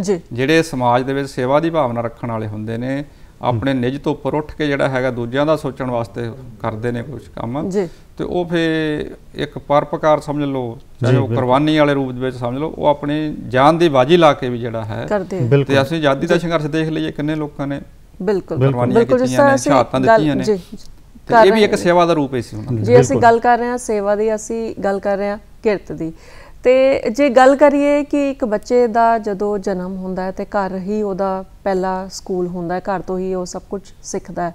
ਜਿਹੜੇ ਸਮਾਜ ਦੇ ਵਿੱਚ ਸੇਵਾ ਦੀ ਭਾਵਨਾ ਰੱਖਣ ਵਾਲੇ ਹੁੰਦੇ ਨੇ ਆਪਣੇ ਨਿੱਜ ਤੋਂ ਉੱਪਰ ਉੱਠ ਕੇ ਜਿਹੜਾ ਹੈਗਾ ਦੂਜਿਆਂ ਦਾ ਸੋਚਣ ਵਾਸਤੇ ਕਰਦੇ ਨੇ ਕੁਝ ਕੰਮ ਤੇ ਉਹ ਫੇ ਇੱਕ ਪਰਪਕਾਰ ਸਮਝ ਲਓ ਚਾਹੇ ਉਹ ਕੁਰਬਾਨੀ ਵਾਲੇ ਰੂਪ ਵਿੱਚ ਸਮਝ ਲਓ ਉਹ ਆਪਣੀ ਜਾਨ ਦੀ ਬਾਜੀ ਲਾ ਕੇ ਵੀ ਜਿਹੜਾ ਹੈ ਤੇ ਅਸੀਂ ਆਜ਼ਾਦੀ ਦਾ ਸੰਘਰਸ਼ ਦੇਖ ਲਈਏ ਕਿੰਨੇ ਲੋਕਾਂ ਨੇ ਬਿਲਕੁਲ ਬਿਲਕੁਲ ਜਿਸ ਤਰ੍ਹਾਂ ਅਸੀਂ ਸ਼ਹਾਦਤਾਂ ਦਿੱਤੀਆਂ ਨੇ ਤੇ ਇਹ ਵੀ ਇੱਕ ਸੇਵਾ ਦਾ ਰੂਪ ਹੈ ਸੀ ਉਹਨਾਂ ਦਾ ਜੇ ਅਸੀਂ ਗੱਲ ਕਰ ਰਹੇ ਹਾਂ ਸੇਵਾ ਦੀ ਅਸੀਂ ਗੱਲ ਕਰ ਰਹੇ ਹਾਂ ਕਿਰਤ ਦੀ ਤੇ ਜੇ ਗੱਲ ਕਰੀਏ ਕਿ ਇੱਕ ਬੱਚੇ ਦਾ ਜਦੋਂ ਜਨਮ ਹੁੰਦਾ ਹੈ ਤੇ ਘਰ ਹੀ ਉਹਦਾ ਪਹਿਲਾ ਸਕੂਲ ਹੁੰਦਾ ਹੈ ਘਰ ਤੋਂ ਹੀ ਉਹ ਸਭ ਕੁਝ ਸਿੱਖਦਾ ਹੈ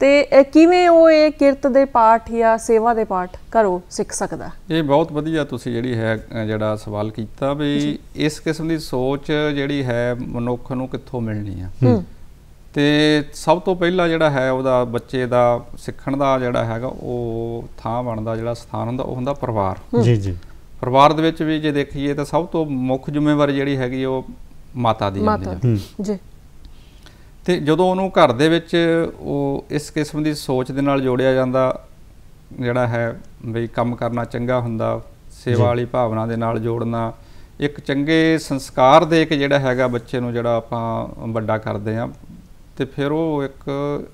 ਤੇ ਕਿਵੇਂ ਉਹ ਇਹ ਕਿਰਤ ਦੇ ਪਾਠ ਜਾਂ ਸੇਵਾ ਦੇ ਪਾਠ ਘਰੋਂ ਸਿੱਖ ਸਕਦਾ ਇਹ ਬਹੁਤ ਵਧੀਆ ਤੁਸੀਂ ਜਿਹੜੀ ਹੈ ਜਿਹੜਾ ਸਵਾਲ ਕੀਤਾ ਵੀ ਇਸ ਕਿਸਮ ਦੀ ਸੋਚ ਜਿਹੜੀ ਹੈ ਮਨੁੱਖ ਨੂੰ ਕਿੱਥੋਂ ਮਿਲਣੀ ਆ ਤੇ ਸਭ ਤੋਂ ਪਹਿਲਾਂ ਜਿਹੜਾ ਹੈ ਉਹਦਾ ਬੱਚੇ ਦਾ ਸਿੱਖਣ ਦਾ ਜਿਹੜਾ ਹੈਗਾ ਉਹ ਥਾਂ ਬਣਦਾ ਜਿਹੜਾ ਸਥਾਨ ਹੁੰਦਾ ਉਹ ਹੁੰਦਾ ਪਰਿਵਾਰ ਜੀ ਜੀ ਪਰਿਵਾਰ ਦੇ ਵਿੱਚ ਵੀ ਜੇ ਦੇਖੀਏ ਤਾਂ ਸਭ ਤੋਂ ਮੁੱਖ ਜ਼ਿੰਮੇਵਾਰੀ ਜਿਹੜੀ ਹੈਗੀ ਉਹ ਮਾਤਾ ਦੀ ਹੁੰਦੀ ਹੈ ਜੀ ਤੇ ਜਦੋਂ ਉਹਨੂੰ ਘਰ ਦੇ ਵਿੱਚ ਉਹ ਇਸ ਕਿਸਮ ਦੀ ਸੋਚ ਦੇ ਨਾਲ ਜੋੜਿਆ ਜਾਂਦਾ ਜਿਹੜਾ ਹੈ ਵੀ ਕੰਮ ਕਰਨਾ ਚੰਗਾ ਹੁੰਦਾ ਸੇਵਾ ਵਾਲੀ ਭਾਵਨਾ ਦੇ ਨਾਲ ਜੋੜਨਾ ਇੱਕ ਚੰਗੇ ਸੰਸਕਾਰ ਦੇ ਕੇ ਜਿਹੜਾ ਹੈਗਾ ਬੱਚੇ ਨੂੰ ਜਿਹੜਾ ਆਪਾਂ ਵੱਡਾ ਕਰਦੇ ਆ ਤੇ ਫਿਰ ਉਹ ਇੱਕ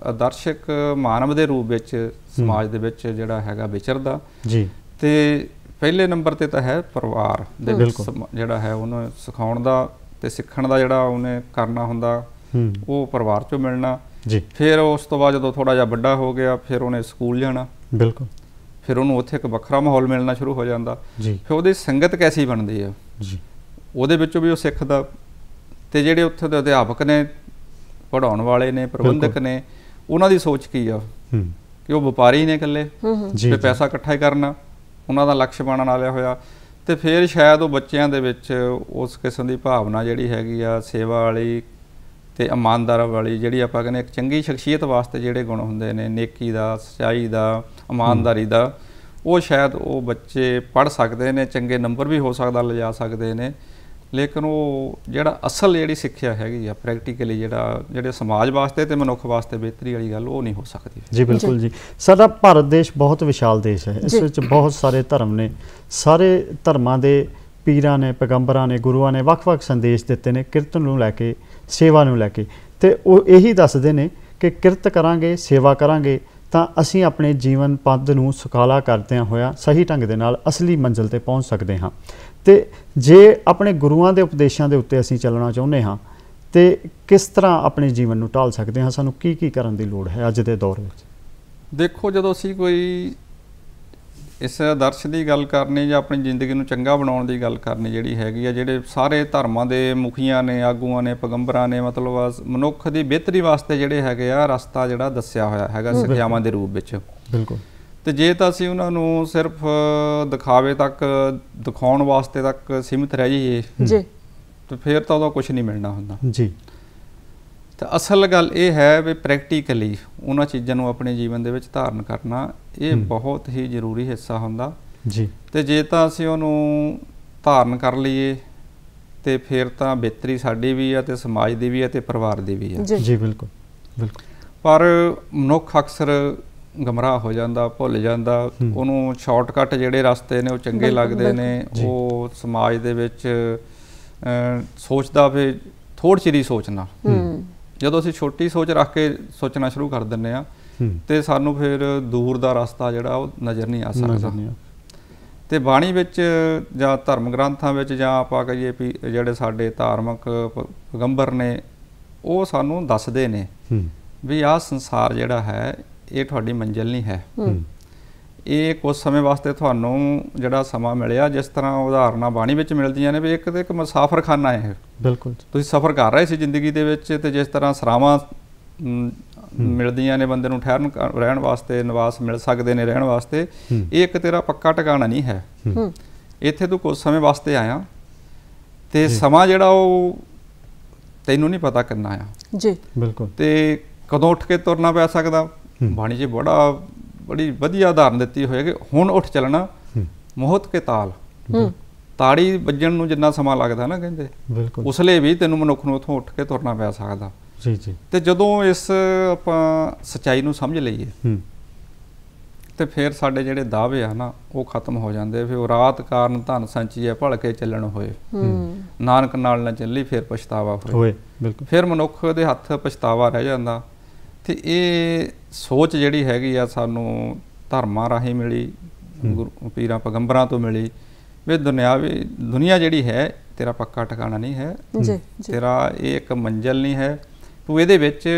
ਆਦਰਸ਼ਕ ਮਾਨਵ ਦੇ ਰੂਪ ਵਿੱਚ ਸਮਾਜ ਦੇ ਵਿੱਚ ਜਿਹੜਾ ਹੈਗਾ ਵਿਚਰਦਾ ਜੀ ਤੇ ਪਹਿਲੇ ਨੰਬਰ ਤੇ ਤਾਂ ਹੈ ਪਰਿਵਾਰ ਦੇ ਵਿੱਚ ਜਿਹੜਾ ਹੈ ਉਹਨੂੰ ਸਿਖਾਉਣ ਦਾ ਤੇ ਸਿੱਖਣ ਦਾ ਜਿਹੜਾ ਉਹਨੇ ਕਰਨਾ ਹੁੰਦਾ ਉਹ ਪਰਿਵਾਰ ਚੋਂ ਮਿਲਣਾ ਜੀ ਫਿਰ ਉਸ ਤੋਂ ਬਾਅਦ ਜਦੋਂ ਥੋੜਾ ਜਿਹਾ ਵੱਡਾ ਹੋ ਗਿਆ ਫਿਰ ਉਹਨੇ ਸਕੂਲ ਜਾਣਾ ਬਿਲਕੁਲ ਫਿਰ ਉਹਨੂੰ ਉੱਥੇ ਇੱਕ ਵੱਖਰਾ ਮਾਹੌਲ ਮਿਲਣਾ ਸ਼ੁਰੂ ਹੋ ਜਾਂਦਾ ਫਿਰ ਉਹਦੀ ਸੰਗਤ ਕੈਸੀ ਬਣਦੀ ਹੈ ਜੀ ਉਹਦੇ ਵਿੱਚੋਂ ਵੀ ਉਹ ਸਿੱਖਦਾ ਤੇ ਜਿਹੜੇ ਉੱਥੇ ਦੇ ਅਧਿਆਪਕ ਨੇ ਪੜਾਉਣ ਵਾਲੇ ਨੇ ਪ੍ਰਬੰਧਕ ਨੇ ਉਹਨਾਂ ਦੀ ਸੋਚ ਕੀ ਆ ਹੂੰ ਕਿ ਉਹ ਵਪਾਰੀ ਨੇ ਇਕੱਲੇ ਹੂੰ ਤੇ ਪੈਸਾ ਇਕੱਠਾ ਹੀ ਕਰਨਾ ਉਹਨਾਂ ਦਾ ਲਕਸ਼ ਬਾਣਾ ਨਾਲਿਆ ਹੋਇਆ ਤੇ ਫਿਰ ਸ਼ਾਇਦ ਉਹ ਬੱਚਿਆਂ ਦੇ ਵਿੱਚ ਉਸ ਕਿਸਮ ਦੀ ਭਾਵਨਾ ਜਿਹੜੀ ਹੈਗੀ ਆ ਸੇਵਾ ਵਾਲੀ ਤੇ ਇਮਾਨਦਾਰ ਵਾਲੀ ਜਿਹੜੀ ਆਪਾਂ ਕਹਿੰਦੇ ਇੱਕ ਚੰਗੀ ਸ਼ਖਸੀਅਤ ਵਾਸਤੇ ਜਿਹੜੇ ਗੁਣ ਹੁੰਦੇ ਨੇ ਨੇਕੀ ਦਾ ਸਚਾਈ ਦਾ ਇਮਾਨਦਾਰੀ ਦਾ ਉਹ ਸ਼ਾਇਦ ਉਹ ਬੱਚੇ ਪੜ ਸਕਦੇ ਨੇ ਚੰਗੇ ਨੰਬਰ ਵੀ ਹੋ ਸਕਦਾ ਲਿਜਾ ਸਕਦੇ ਨੇ ਲੇਕਿਨ ਉਹ ਜਿਹੜਾ ਅਸਲ ਜਿਹੜੀ ਸਿੱਖਿਆ ਹੈਗੀ ਆ ਪ੍ਰੈਕਟੀਕਲੀ ਜਿਹੜਾ ਜਿਹੜੇ ਸਮਾਜ ਵਾਸਤੇ ਤੇ ਮਨੁੱਖ ਵਾਸਤੇ ਬਿਹਤਰੀ ਵਾਲੀ ਗੱਲ ਉਹ ਨਹੀਂ ਹੋ ਸਕਦੀ ਜੀ ਬਿਲਕੁਲ ਜੀ ਸਾਡਾ ਭਾਰਤ ਦੇਸ਼ ਬਹੁਤ ਵਿਸ਼ਾਲ ਦੇਸ਼ ਹੈ ਇਸ ਵਿੱਚ ਬਹੁਤ ਸਾਰੇ ਧਰਮ ਨੇ ਸਾਰੇ ਧਰਮਾਂ ਦੇ ਪੀਰਾਂ ਨੇ ਪੈਗੰਬਰਾਂ ਨੇ ਗੁਰੂਆਂ ਨੇ ਵੱਖ-ਵੱਖ ਸੰਦੇਸ਼ ਦਿੱਤੇ ਨੇ ਕਿਰਤਨ ਨੂੰ ਲੈ ਕੇ ਸੇਵਾ ਨੂੰ ਲੈ ਕੇ ਤੇ ਉਹ ਇਹੀ ਦੱਸਦੇ ਨੇ ਕਿ ਕਿਰਤ ਕਰਾਂਗੇ ਸੇਵਾ ਕਰਾਂਗੇ ਤਾਂ ਅਸੀਂ ਆਪਣੇ ਜੀਵਨ ਪੰਧ ਨੂੰ ਸੁਕਾਲਾ ਕਰਦਿਆਂ ਹੋਇਆ ਸਹੀ ਢੰਗ ਦੇ ਨਾਲ ਅਸਲੀ ਮੰਜ਼ਿਲ ਤੇ ਪਹੁੰਚ ਸਕਦੇ ਹਾਂ ਤੇ ਜੇ ਆਪਣੇ ਗੁਰੂਆਂ ਦੇ ਉਪਦੇਸ਼ਾਂ ਦੇ ਉੱਤੇ ਅਸੀਂ ਚੱਲਣਾ ਚਾਹੁੰਦੇ ਹਾਂ ਤੇ ਕਿਸ ਤਰ੍ਹਾਂ ਆਪਣੇ ਜੀਵਨ ਨੂੰ ਢਾਲ ਸਕਦੇ ਹਾਂ ਸਾਨੂੰ ਕੀ ਕੀ ਕਰਨ ਦੀ ਲੋੜ ਹੈ ਅੱਜ ਦੇ ਦੌਰ ਵਿੱਚ ਦੇਖੋ ਜਦੋਂ ਅਸੀਂ ਕੋਈ ਇਸ ਆਦਰਸ਼ ਦੀ ਗੱਲ ਕਰਨੀ ਜਾਂ ਆਪਣੀ ਜ਼ਿੰਦਗੀ ਨੂੰ ਚੰਗਾ ਬਣਾਉਣ ਦੀ ਗੱਲ ਕਰਨੀ ਜਿਹੜੀ ਹੈਗੀ ਆ ਜਿਹੜੇ ਸਾਰੇ ਧਰਮਾਂ ਦੇ ਮੁਖੀਆਂ ਨੇ ਆਗੂਆਂ ਨੇ ਪੈਗੰਬਰਾਂ ਨੇ ਮਤਲਬ ਮਨੁੱਖ ਦੀ ਬਿਹਤਰੀ ਵਾਸਤੇ ਜਿਹੜੇ ਹੈਗੇ ਆ ਰਸਤਾ ਜਿਹੜਾ ਦੱਸਿਆ ਹੋਇਆ ਹੈਗਾ ਸਿੱਖਿਆਵਾਂ ਦੇ ਰੂਪ ਵਿੱਚ ਬਿਲਕੁਲ ਤੇ ਜੇ ਤਾਂ ਅਸੀਂ ਉਹਨਾਂ ਨੂੰ ਸਿਰਫ ਦਿਖਾਵੇ ਤੱਕ ਦਿਖਾਉਣ ਵਾਸਤੇ ਤੱਕ ਸੀਮਿਤ ਰਹਿ ਜਾਈਏ ਜੀ ਤੇ ਫਿਰ ਤਾਂ ਉਹਦਾ ਕੁਝ ਨਹੀਂ ਮਿਲਣਾ ਹੁੰਦਾ ਜੀ ਤਾਂ ਅਸਲ ਗੱਲ ਇਹ ਹੈ ਵੀ ਪ੍ਰੈਕਟੀਕਲੀ ਉਹਨਾਂ ਚੀਜ਼ਾਂ ਨੂੰ ਆਪਣੇ ਜੀਵਨ ਦੇ ਵਿੱਚ ਧਾਰਨ ਕਰਨਾ ਇਹ ਬਹੁਤ ਹੀ ਜ਼ਰੂਰੀ ਹਿੱਸਾ ਹੁੰਦਾ ਜੀ ਤੇ ਜੇ ਤਾਂ ਅਸੀਂ ਉਹਨੂੰ ਧਾਰਨ ਕਰ ਲਈਏ ਤੇ ਫਿਰ ਤਾਂ ਬਿਹਤਰੀ ਸਾਡੀ ਵੀ ਆ ਤੇ ਸਮਾਜ ਦੀ ਵੀ ਆ ਤੇ ਪਰਿਵਾਰ ਦੀ ਵੀ ਆ ਜੀ ਬਿਲਕੁਲ ਬਿਲਕੁਲ ਪਰ ਮਨੁੱਖ ਅਕਸਰ ਗਮਰਾਹ ਹੋ ਜਾਂਦਾ ਭੁੱਲ ਜਾਂਦਾ ਉਹਨੂੰ ਸ਼ਾਰਟਕਟ ਜਿਹੜੇ ਰਸਤੇ ਨੇ ਉਹ ਚੰਗੇ ਲੱਗਦੇ ਨੇ ਉਹ ਸਮਾਜ ਦੇ ਵਿੱਚ ਸੋਚਦਾ ਵੀ ਥੋੜੀ ਜਿਹੀ ਸੋਚਣਾ ਜਦੋਂ ਅਸੀਂ ਛੋਟੀ ਸੋਚ ਰੱਖ ਕੇ ਸੋਚਣਾ ਸ਼ੁਰੂ ਕਰ ਦਿੰਨੇ ਆ ਤੇ ਸਾਨੂੰ ਫਿਰ ਦੂਰ ਦਾ ਰਸਤਾ ਜਿਹੜਾ ਉਹ ਨਜ਼ਰ ਨਹੀਂ ਆ ਸਕਦਾ ਤੇ ਬਾਣੀ ਵਿੱਚ ਜਾਂ ਧਰਮ ਗ੍ਰੰਥਾਂ ਵਿੱਚ ਜਾਂ ਆਪਾਂ ਕਹੀਏ ਵੀ ਜਿਹੜੇ ਸਾਡੇ ਧਾਰਮਿਕ ਪਗੰਬਰ ਨੇ ਉਹ ਸਾਨੂੰ ਦੱਸਦੇ ਨੇ ਵੀ ਆਹ ਸੰਸਾਰ ਜਿਹੜਾ ਹੈ ਇਹ ਤੁਹਾਡੀ ਮੰਜ਼ਿਲ ਨਹੀਂ ਹੈ ਇਹ ਕੁਝ ਸਮੇਂ ਵਾਸਤੇ ਤੁਹਾਨੂੰ ਜਿਹੜਾ ਸਮਾਂ ਮਿਲਿਆ ਜਿਸ ਤਰ੍ਹਾਂ ਉਦਾਹਰਨਾਂ ਬਾਣੀ ਵਿੱਚ ਮਿਲਦੀਆਂ ਨੇ ਵੀ ਇੱਕ ਤੇ ਇੱਕ ਮੁਸਾਫਰਖਾਨਾ ਹੈ ਬਿਲਕੁਲ ਤੁਸੀਂ ਸਫ਼ਰ ਕਰ ਰਹੇ ਸੀ ਜ਼ਿੰਦਗੀ ਦੇ ਵਿੱਚ ਤੇ ਜਿਸ ਤਰ੍ਹਾਂ ਸਰਾਵਾਂ ਮਿਲਦੀਆਂ ਨੇ ਬੰਦੇ ਨੂੰ ਠਹਿਰਨ ਰਹਿਣ ਵਾਸਤੇ ਨਿਵਾਸ ਮਿਲ ਸਕਦੇ ਨੇ ਰਹਿਣ ਵਾਸਤੇ ਇਹ ਇੱਕ ਤੇਰਾ ਪੱਕਾ ਟਿਕਾਣਾ ਨਹੀਂ ਹੈ ਇੱਥੇ ਤੂੰ ਕੁਝ ਸਮੇਂ ਵਾਸਤੇ ਆਇਆ ਤੇ ਸਮਾਂ ਜਿਹੜਾ ਉਹ ਤੈਨੂੰ ਨਹੀਂ ਪਤਾ ਕਿੰਨਾ ਆ ਜੀ ਬਿਲਕੁਲ ਤੇ ਕਦੋਂ ਉੱਠ ਕੇ ਤੁਰਨਾ ਪੈ ਸਕਦਾ ਬਾਣੀ 'ਚ ਬੜਾ ਬੜੀ ਵਧੀਆ ਉਦਾਹਰਨ ਦਿੱਤੀ ਹੋਈ ਹੈ ਕਿ ਹੁਣ ਉੱਠ ਚੱਲਣਾ ਮੋਹਤ ਕੇ ਤਾਲ ਤਾੜੀ ਵੱਜਣ ਨੂੰ ਜਿੰਨਾ ਸਮਾਂ ਲੱਗਦਾ ਨਾ ਕਹਿੰਦੇ ਬਿਲਕੁਲ ਉਸਲੇ ਵੀ ਤੈਨੂੰ ਮਨੁੱਖ ਨੂੰ ਉਥੋਂ ਉੱਠ ਕੇ ਤੁਰਨਾ ਪੈ ਸਕਦਾ ਜੀ ਜੀ ਤੇ ਜਦੋਂ ਇਸ ਆਪਾਂ ਸਚਾਈ ਨੂੰ ਸਮਝ ਲਈਏ ਹੂੰ ਤੇ ਫਿਰ ਸਾਡੇ ਜਿਹੜੇ ਦਾਅਵੇ ਆ ਨਾ ਉਹ ਖਤਮ ਹੋ ਜਾਂਦੇ ਫਿਰ ਉਹ ਰਾਤ ਕਾਰਨ ਧਨ ਸੰਚੀ ਹੈ ਭੜ ਕੇ ਚੱਲਣ ਹੋਏ ਨਾਨਕ ਨਾਲ ਨਾ ਚੱਲੀ ਫਿਰ ਪਛਤਾਵਾ ਹੋਏ ਬਿਲਕੁਲ ਫਿਰ ਮਨੁੱਖ ਦੇ ਹੱਥ ਪਛਤਾਵਾ ਰਹਿ ਜਾਂਦਾ ਤੇ ਇਹ ਸੋਚ ਜਿਹੜੀ ਹੈਗੀ ਆ ਸਾਨੂੰ ਧਰਮਾਂ ਰਾਹੀਂ ਮਿਲੀ ਗੁਰੂ ਪੀਰਾਂ ਪਗੰਬਰਾਂ ਤੋਂ ਮਿਲੀ ਵੀ ਦੁਨਿਆਵੀ ਦੁਨੀਆ ਜਿਹੜੀ ਹੈ ਤੇਰਾ ਪੱਕਾ ਟਿਕਾਣਾ ਨਹੀਂ ਹੈ ਜੀ ਤੇਰਾ ਇਹ ਇੱਕ ਮੰਜ਼ਲ ਨਹੀਂ ਹੈ ਤੂੰ ਇਹਦੇ ਵਿੱਚ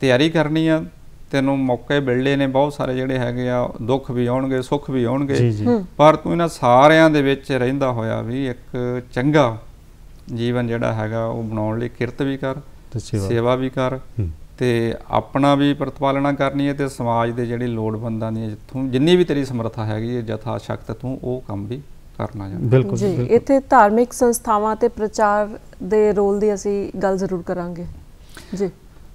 ਤਿਆਰੀ ਕਰਨੀ ਆ ਤੈਨੂੰ ਮੌਕੇ ਮਿਲਲੇ ਨੇ ਬਹੁਤ ਸਾਰੇ ਜਿਹੜੇ ਹੈਗੇ ਆ ਦੁੱਖ ਵੀ ਆਉਣਗੇ ਸੁੱਖ ਵੀ ਆਉਣਗੇ ਪਰ ਤੂੰ ਇਹਨਾਂ ਸਾਰਿਆਂ ਦੇ ਵਿੱਚ ਰਹਿੰਦਾ ਹੋਇਆ ਵੀ ਇੱਕ ਚੰਗਾ ਜੀਵਨ ਜਿਹੜਾ ਹੈਗਾ ਉਹ ਬਣਾਉਣ ਲਈ ਕਿਰਤ ਵੀ ਕਰ ਸੇਵਾ ਵੀ ਕਰ ਤੇ ਆਪਣਾ ਵੀ ਪ੍ਰਤਪਾਲਣਾ ਕਰਨੀ ਹੈ ਤੇ ਸਮਾਜ ਦੇ ਜਿਹੜੇ ਲੋੜਵੰਦਾਂ ਦੀ ਜਿੱਥੋਂ ਜਿੰਨੀ ਵੀ ਤੇਰੀ ਸਮਰੱਥਾ ਹੈਗੀ ਹੈ ਜਥਾ ਸ਼ਕਤ ਤੂੰ ਉਹ ਕੰਮ ਵੀ ਕਰਨਾ ਚਾਹੀਦਾ ਬਿਲਕੁਲ ਜੀ ਇੱਥੇ ਧਾਰਮਿਕ ਸੰਸਥਾਵਾਂ ਤੇ ਪ੍ਰਚਾਰ ਦੇ ਰੋਲ ਦੀ ਅਸੀਂ ਗੱਲ ਜ਼ਰੂਰ ਕਰਾਂਗੇ ਜੀ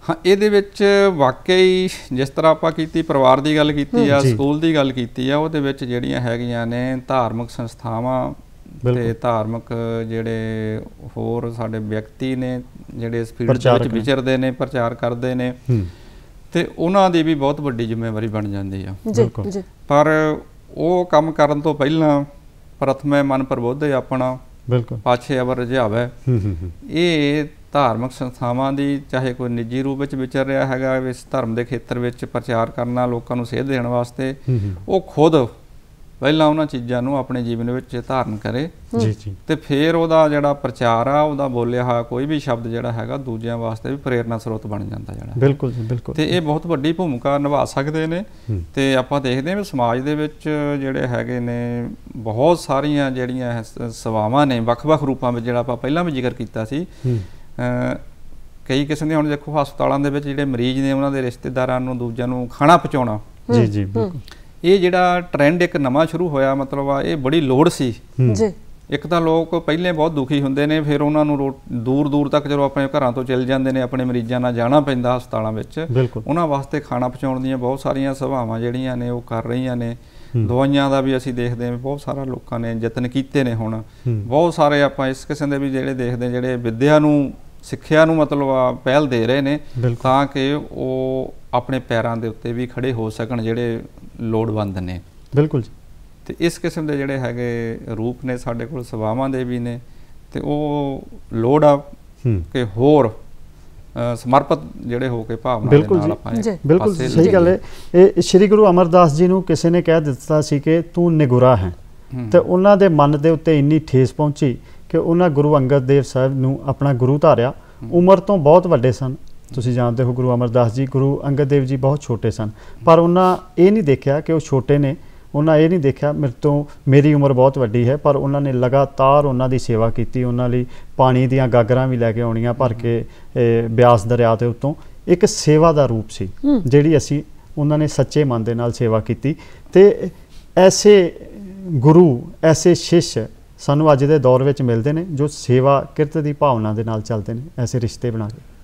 ਹਾਂ ਇਹਦੇ ਵਿੱਚ ਵਾਕਈ ਜਿਸ ਤਰ੍ਹਾਂ ਆਪਾਂ ਕੀਤੀ ਪਰਿਵਾਰ ਦੀ ਗੱਲ ਕੀਤੀ ਆ ਸਕੂਲ ਦੀ ਗੱਲ ਕੀਤੀ ਆ ਉਹਦੇ ਵਿੱਚ ਜਿਹੜੀਆਂ ਹੈਗੀਆਂ ਨੇ ਧਾਰਮਿਕ ਸੰਸਥਾਵਾਂ ਤੇ ਧਾਰਮਿਕ ਜਿਹੜੇ ਹੋਰ ਸਾਡੇ ਵਿਅਕਤੀ ਨੇ ਜਿਹੜੇ ਇਸ ਫੀਲਡ ਵਿੱਚ ਵਿਚਰਦੇ ਨੇ ਪ੍ਰਚਾਰ ਕਰਦੇ ਨੇ ਤੇ ਉਹਨਾਂ ਦੀ ਵੀ ਬਹੁਤ ਵੱਡੀ ਜ਼ਿੰਮੇਵਾਰੀ ਬਣ ਜਾਂਦੀ ਆ ਪਰ ਉਹ ਕੰਮ ਕਰਨ ਤੋਂ ਪਹਿਲਾਂ ਪ੍ਰਥਮੇ ਮਨ ਪ੍ਰਬੋਧੇ ਆਪਣਾ ਬਿਲਕੁਲ ਪਾਛੇ ਅਵਰ ਰਝਾਵੇ ਇਹ ਧਾਰਮਿਕ ਸੰਸਥਾਵਾਂ ਦੀ ਚਾਹੇ ਕੋਈ ਨਿੱਜੀ ਰੂਪ ਵਿੱਚ ਵਿਚਰ ਰਿਹਾ ਹੈਗਾ ਇਸ ਧਰਮ ਦੇ ਖੇਤਰ ਵਿੱਚ ਪ੍ਰਚਾਰ ਕਰਨਾ ਲੋਕਾਂ ਨੂੰ ਸੇਧ ਦੇਣ ਵਾਸਤੇ ਉਹ ਖੁਦ ਪਹਿਲਾਂ ਉਹਨਾਂ ਚੀਜ਼ਾਂ ਨੂੰ ਆਪਣੇ ਜੀਵਨ ਵਿੱਚ ਧਾਰਨ ਕਰੇ ਜੀ ਜੀ ਤੇ ਫਿਰ ਉਹਦਾ ਜਿਹੜਾ ਪ੍ਰਚਾਰ ਆ ਉਹਦਾ ਬੋਲਿਆ ਹੋਇਆ ਕੋਈ ਵੀ ਸ਼ਬਦ ਜਿਹੜਾ ਹੈਗਾ ਦੂਜਿਆਂ ਵਾਸਤੇ ਵੀ ਪ੍ਰੇਰਣਾ ਸਰੋਤ ਬਣ ਜਾਂਦਾ ਜਿਹੜਾ ਬਿਲਕੁਲ ਜੀ ਬਿਲਕੁਲ ਤੇ ਇਹ ਬਹੁਤ ਵੱਡੀ ਭੂਮਿਕਾ ਨਿਭਾ ਸਕਦੇ ਨੇ ਤੇ ਆਪਾਂ ਦੇਖਦੇ ਹਾਂ ਸਮਾਜ ਦੇ ਵਿੱਚ ਜਿਹੜੇ ਹੈਗੇ ਨੇ ਬਹੁਤ ਸਾਰੀਆਂ ਜਿਹੜੀਆਂ ਸਵਾਵਾਂ ਨੇ ਵੱਖ-ਵੱਖ ਰੂਪਾਂ ਵਿੱਚ ਜਿਹੜਾ ਆਪਾਂ ਪਹਿਲਾਂ ਵੀ ਜ਼ਿਕਰ ਕੀਤਾ ਸੀ ਕਈ ਕਿਸਮ ਦੇ ਹੁਣ ਦੇਖੋ ਹਸਪਤਾਲਾਂ ਦੇ ਵਿੱਚ ਜਿਹੜੇ ਮਰੀਜ਼ ਨੇ ਉਹਨਾਂ ਦੇ ਰਿਸ਼ਤੇਦਾਰਾਂ ਨੂੰ ਦੂਜਿਆਂ ਨੂੰ ਖਾਣਾ ਪਹੁੰਚਾਉਣਾ ਜੀ ਜੀ ਬਿਲਕੁਲ ਇਹ ਜਿਹੜਾ ਟ੍ਰੈਂਡ ਇੱਕ ਨਵਾਂ ਸ਼ੁਰੂ ਹੋਇਆ ਮਤਲਬ ਆ ਇਹ ਬੜੀ ਲੋੜ ਸੀ ਜੀ ਇੱਕ ਤਾਂ ਲੋਕ ਪਹਿਲੇ ਬਹੁਤ ਦੁਖੀ ਹੁੰਦੇ ਨੇ ਫਿਰ ਉਹਨਾਂ ਨੂੰ ਦੂਰ ਦੂਰ ਤੱਕ ਜਦੋਂ ਆਪਣੇ ਘਰਾਂ ਤੋਂ ਚਲੇ ਜਾਂਦੇ ਨੇ ਆਪਣੇ ਮਰੀਜ਼ਾਂ ਨਾਲ ਜਾਣਾ ਪੈਂਦਾ ਹਸਪਤਾਲਾਂ ਵਿੱਚ ਉਹਨਾਂ ਵਾਸਤੇ ਖਾਣਾ ਪਹੁੰਚਾਉਣ ਦੀਆਂ ਬਹੁਤ ਸਾਰੀਆਂ ਸਭਾਵਾਂ ਜਿਹੜੀਆਂ ਨੇ ਉਹ ਕਰ ਰਹੀਆਂ ਨੇ ਦਵਾਈਆਂ ਦਾ ਵੀ ਅਸੀਂ ਦੇਖਦੇ ਹਾਂ ਬਹੁਤ ਸਾਰਾ ਲੋਕਾਂ ਨੇ ਯਤਨ ਕੀਤੇ ਨੇ ਹੁਣ ਬਹੁਤ ਸਾਰੇ ਆਪਾਂ ਇਸ ਕਿਸਮ ਦੇ ਵੀ ਜਿਹੜੇ ਦੇਖਦੇ ਜਿਹੜੇ ਵਿਦਿਆ ਨੂੰ ਸਿੱਖਿਆ ਨੂੰ ਮਤਲਬ ਆ ਪਹਿਲ ਦੇ ਰਹੇ ਨੇ ਤਾਂ ਕਿ ਉਹ ਆਪਣੇ ਪੈਰਾਂ ਦੇ ਉੱਤੇ ਵੀ ਖੜੇ ਹੋ ਸਕਣ ਜਿਹੜੇ ਲੋੜਵੰਦ ਨੇ ਬਿਲਕੁਲ ਜੀ ਤੇ ਇਸ ਕਿਸਮ ਦੇ ਜਿਹੜੇ ਹੈਗੇ ਰੂਪ ਨੇ ਸਾਡੇ ਕੋਲ ਸਵਾਵਾਂ ਦੇ ਵੀ ਨੇ ਤੇ ਉਹ ਲੋੜ ਆ ਕਿ ਹੋਰ ਸਮਰਪਿਤ ਜਿਹੜੇ ਹੋ ਕੇ ਭਾਵਨਾ ਦੇ ਨਾਲ ਆਪਾਂ ਬਿਲਕੁਲ ਸਹੀ ਗੱਲ ਹੈ ਇਹ ਸ੍ਰੀ ਗੁਰੂ ਅਮਰਦਾਸ ਜੀ ਨੂੰ ਕਿਸੇ ਨੇ ਕਹਿ ਦਿੱਤਾ ਸੀ ਕਿ ਤੂੰ ਨਿਗੁਰਾ ਹੈ ਤੇ ਉਹਨਾਂ ਦੇ ਮਨ ਦੇ ਉੱਤੇ ਇੰਨੀ ਠੇਸ ਪਹੁੰਚੀ ਕਿ ਉਹਨਾਂ ਗੁਰੂ ਅੰਗਦ ਦੇਵ ਸਾਹਿਬ ਨੂੰ ਆਪਣਾ ਗੁਰੂ ਧਾਰਿਆ ਉਮਰ ਤੋਂ ਬਹੁਤ ਵੱਡੇ ਸਨ ਤੁਸੀਂ ਜਾਣਦੇ ਹੋ ਗੁਰੂ ਅਮਰਦਾਸ ਜੀ ਗੁਰੂ ਅੰਗਦ ਦੇਵ ਜੀ ਬਹੁਤ ਛੋਟੇ ਸਨ ਪਰ ਉਹਨਾਂ ਇਹ ਨਹੀਂ ਦੇਖਿਆ ਕਿ ਉਹ ਛੋਟੇ ਨੇ ਉਹਨਾਂ ਇਹ ਨਹੀਂ ਦੇਖਿਆ ਮੇਰੇ ਤੋਂ ਮੇਰੀ ਉਮਰ ਬਹੁਤ ਵੱਡੀ ਹੈ ਪਰ ਉਹਨਾਂ ਨੇ ਲਗਾਤਾਰ ਉਹਨਾਂ ਦੀ ਸੇਵਾ ਕੀਤੀ ਉਹਨਾਂ ਲਈ ਪਾਣੀ ਦੀਆਂ ਗਾਗਰਾਂ ਵੀ ਲੈ ਕੇ ਆਉਣੀਆਂ ਭਰ ਕੇ ਬਿਆਸ ਦਰਿਆ ਦੇ ਉੱਤੋਂ ਇੱਕ ਸੇਵਾ ਦਾ ਰੂਪ ਸੀ ਜਿਹੜੀ ਅਸੀਂ ਉਹਨਾਂ ਨੇ ਸੱਚੇ ਮਨ ਦੇ ਨਾਲ ਸੇਵਾ ਕੀਤੀ ਤੇ ਐਸੇ ਗੁਰੂ ਐਸੇ ਸ਼ਿਸ਼ ਸਾਨੂੰ ਅੱਜ ਦੇ ਦੌਰ ਵਿੱਚ ਮਿਲਦੇ ਨੇ ਜੋ ਸੇਵਾ ਕਿਰਤ ਦੀ ਭਾਵਨਾ ਦੇ ਨਾਲ ਚੱਲਦੇ ਨੇ ਐਸੇ ਰਿਸ਼ਤੇ ਬਣਾ ਕੇ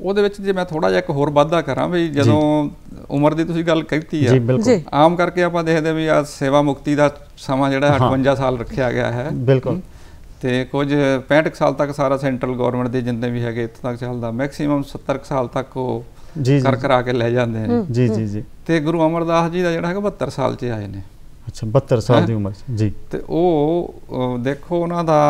ਉਹਦੇ ਵਿੱਚ ਜੇ ਮੈਂ ਥੋੜਾ ਜਿਹਾ ਇੱਕ ਹੋਰ ਵਾਧਾ ਕਰਾਂ ਵੀ ਜਦੋਂ ਉਮਰ ਦੀ ਤੁਸੀਂ ਗੱਲ ਕੀਤੀ ਆ ਆਮ ਕਰਕੇ ਆਪਾਂ ਦੇਖਦੇ ਵੀ ਆ ਸੇਵਾ ਮੁਕਤੀ ਦਾ ਸਮਾਂ ਜਿਹੜਾ 58 ਸਾਲ ਰੱਖਿਆ ਗਿਆ ਹੈ ਬਿਲਕੁਲ ਤੇ ਕੁਝ 65 ਸਾਲ ਤੱਕ ਸਾਰਾ ਸੈਂਟਰਲ ਗਵਰਨਮੈਂਟ ਦੇ ਜਿੰਨੇ ਵੀ ਹੈਗੇ ਇੱਥੇ ਤੱਕ ਚੱਲਦਾ ਮੈਕਸਿਮਮ 70 ਸਾਲ ਤੱਕ ਉਹ ਕਰ ਕਰਾ ਕੇ ਲੈ ਜਾਂਦੇ ਨੇ ਜੀ ਜੀ ਜੀ ਤੇ ਗੁਰੂ ਅਮਰਦਾਸ ਜੀ ਦਾ ਜਿਹੜਾ ਹੈਗਾ 72 ਸਾਲ 'ਚ ਆਏ ਨੇ ਅੱਛਾ 72 ਸਾਲ ਦੀ ਉਮਰ ਜੀ ਤੇ ਉਹ ਦੇਖੋ ਉਹਨਾਂ ਦਾ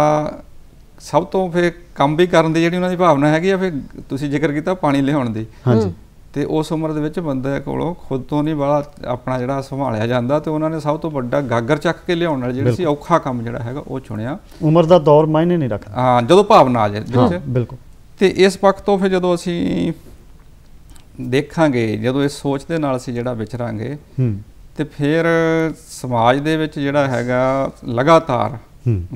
ਸਭ ਤੋਂ ਫੇਕ ਕੰਮ ਵੀ ਕਰਨ ਦੀ ਜਿਹੜੀ ਉਹਨਾਂ ਦੀ ਭਾਵਨਾ ਹੈਗੀ ਆ ਫਿਰ ਤੁਸੀਂ ਜ਼ਿਕਰ ਕੀਤਾ ਪਾਣੀ ਲਿਆਉਣ ਦੀ ਹਾਂਜੀ ਤੇ ਉਸ ਉਮਰ ਦੇ ਵਿੱਚ ਬੰਦੇ ਕੋਲੋਂ ਖੁਦ ਤੋਂ ਨਹੀਂ ਬੜਾ ਆਪਣਾ ਜਿਹੜਾ ਸੰਭਾਲਿਆ ਜਾਂਦਾ ਤੇ ਉਹਨਾਂ ਨੇ ਸਭ ਤੋਂ ਵੱਡਾ ਗਾਗਰ ਚੱਕ ਕੇ ਲਿਆਉਣ ਨਾਲ ਜਿਹੜੀ ਸੀ ਔਖਾ ਕੰਮ ਜਿਹੜਾ ਹੈਗਾ ਉਹ ਚੁਣਿਆ ਉਮਰ ਦਾ ਦੌਰ ਮਾਇਨੇ ਨਹੀਂ ਰੱਖਦਾ ਹਾਂ ਜਦੋਂ ਭਾਵਨਾ ਆ ਜਾਏ ਵਿੱਚ ਬਿਲਕੁਲ ਤੇ ਇਸ ਪੱਖ ਤੋਂ ਫਿਰ ਜਦੋਂ ਅਸੀਂ ਦੇਖਾਂਗੇ ਜਦੋਂ ਇਸ ਸੋਚ ਦੇ ਨਾਲ ਅਸੀਂ ਜਿਹੜਾ ਵਿਚਰਾਂਗੇ ਤੇ ਫਿਰ ਸਮਾਜ ਦੇ ਵਿੱਚ ਜਿਹੜਾ ਹੈਗਾ ਲਗਾਤਾਰ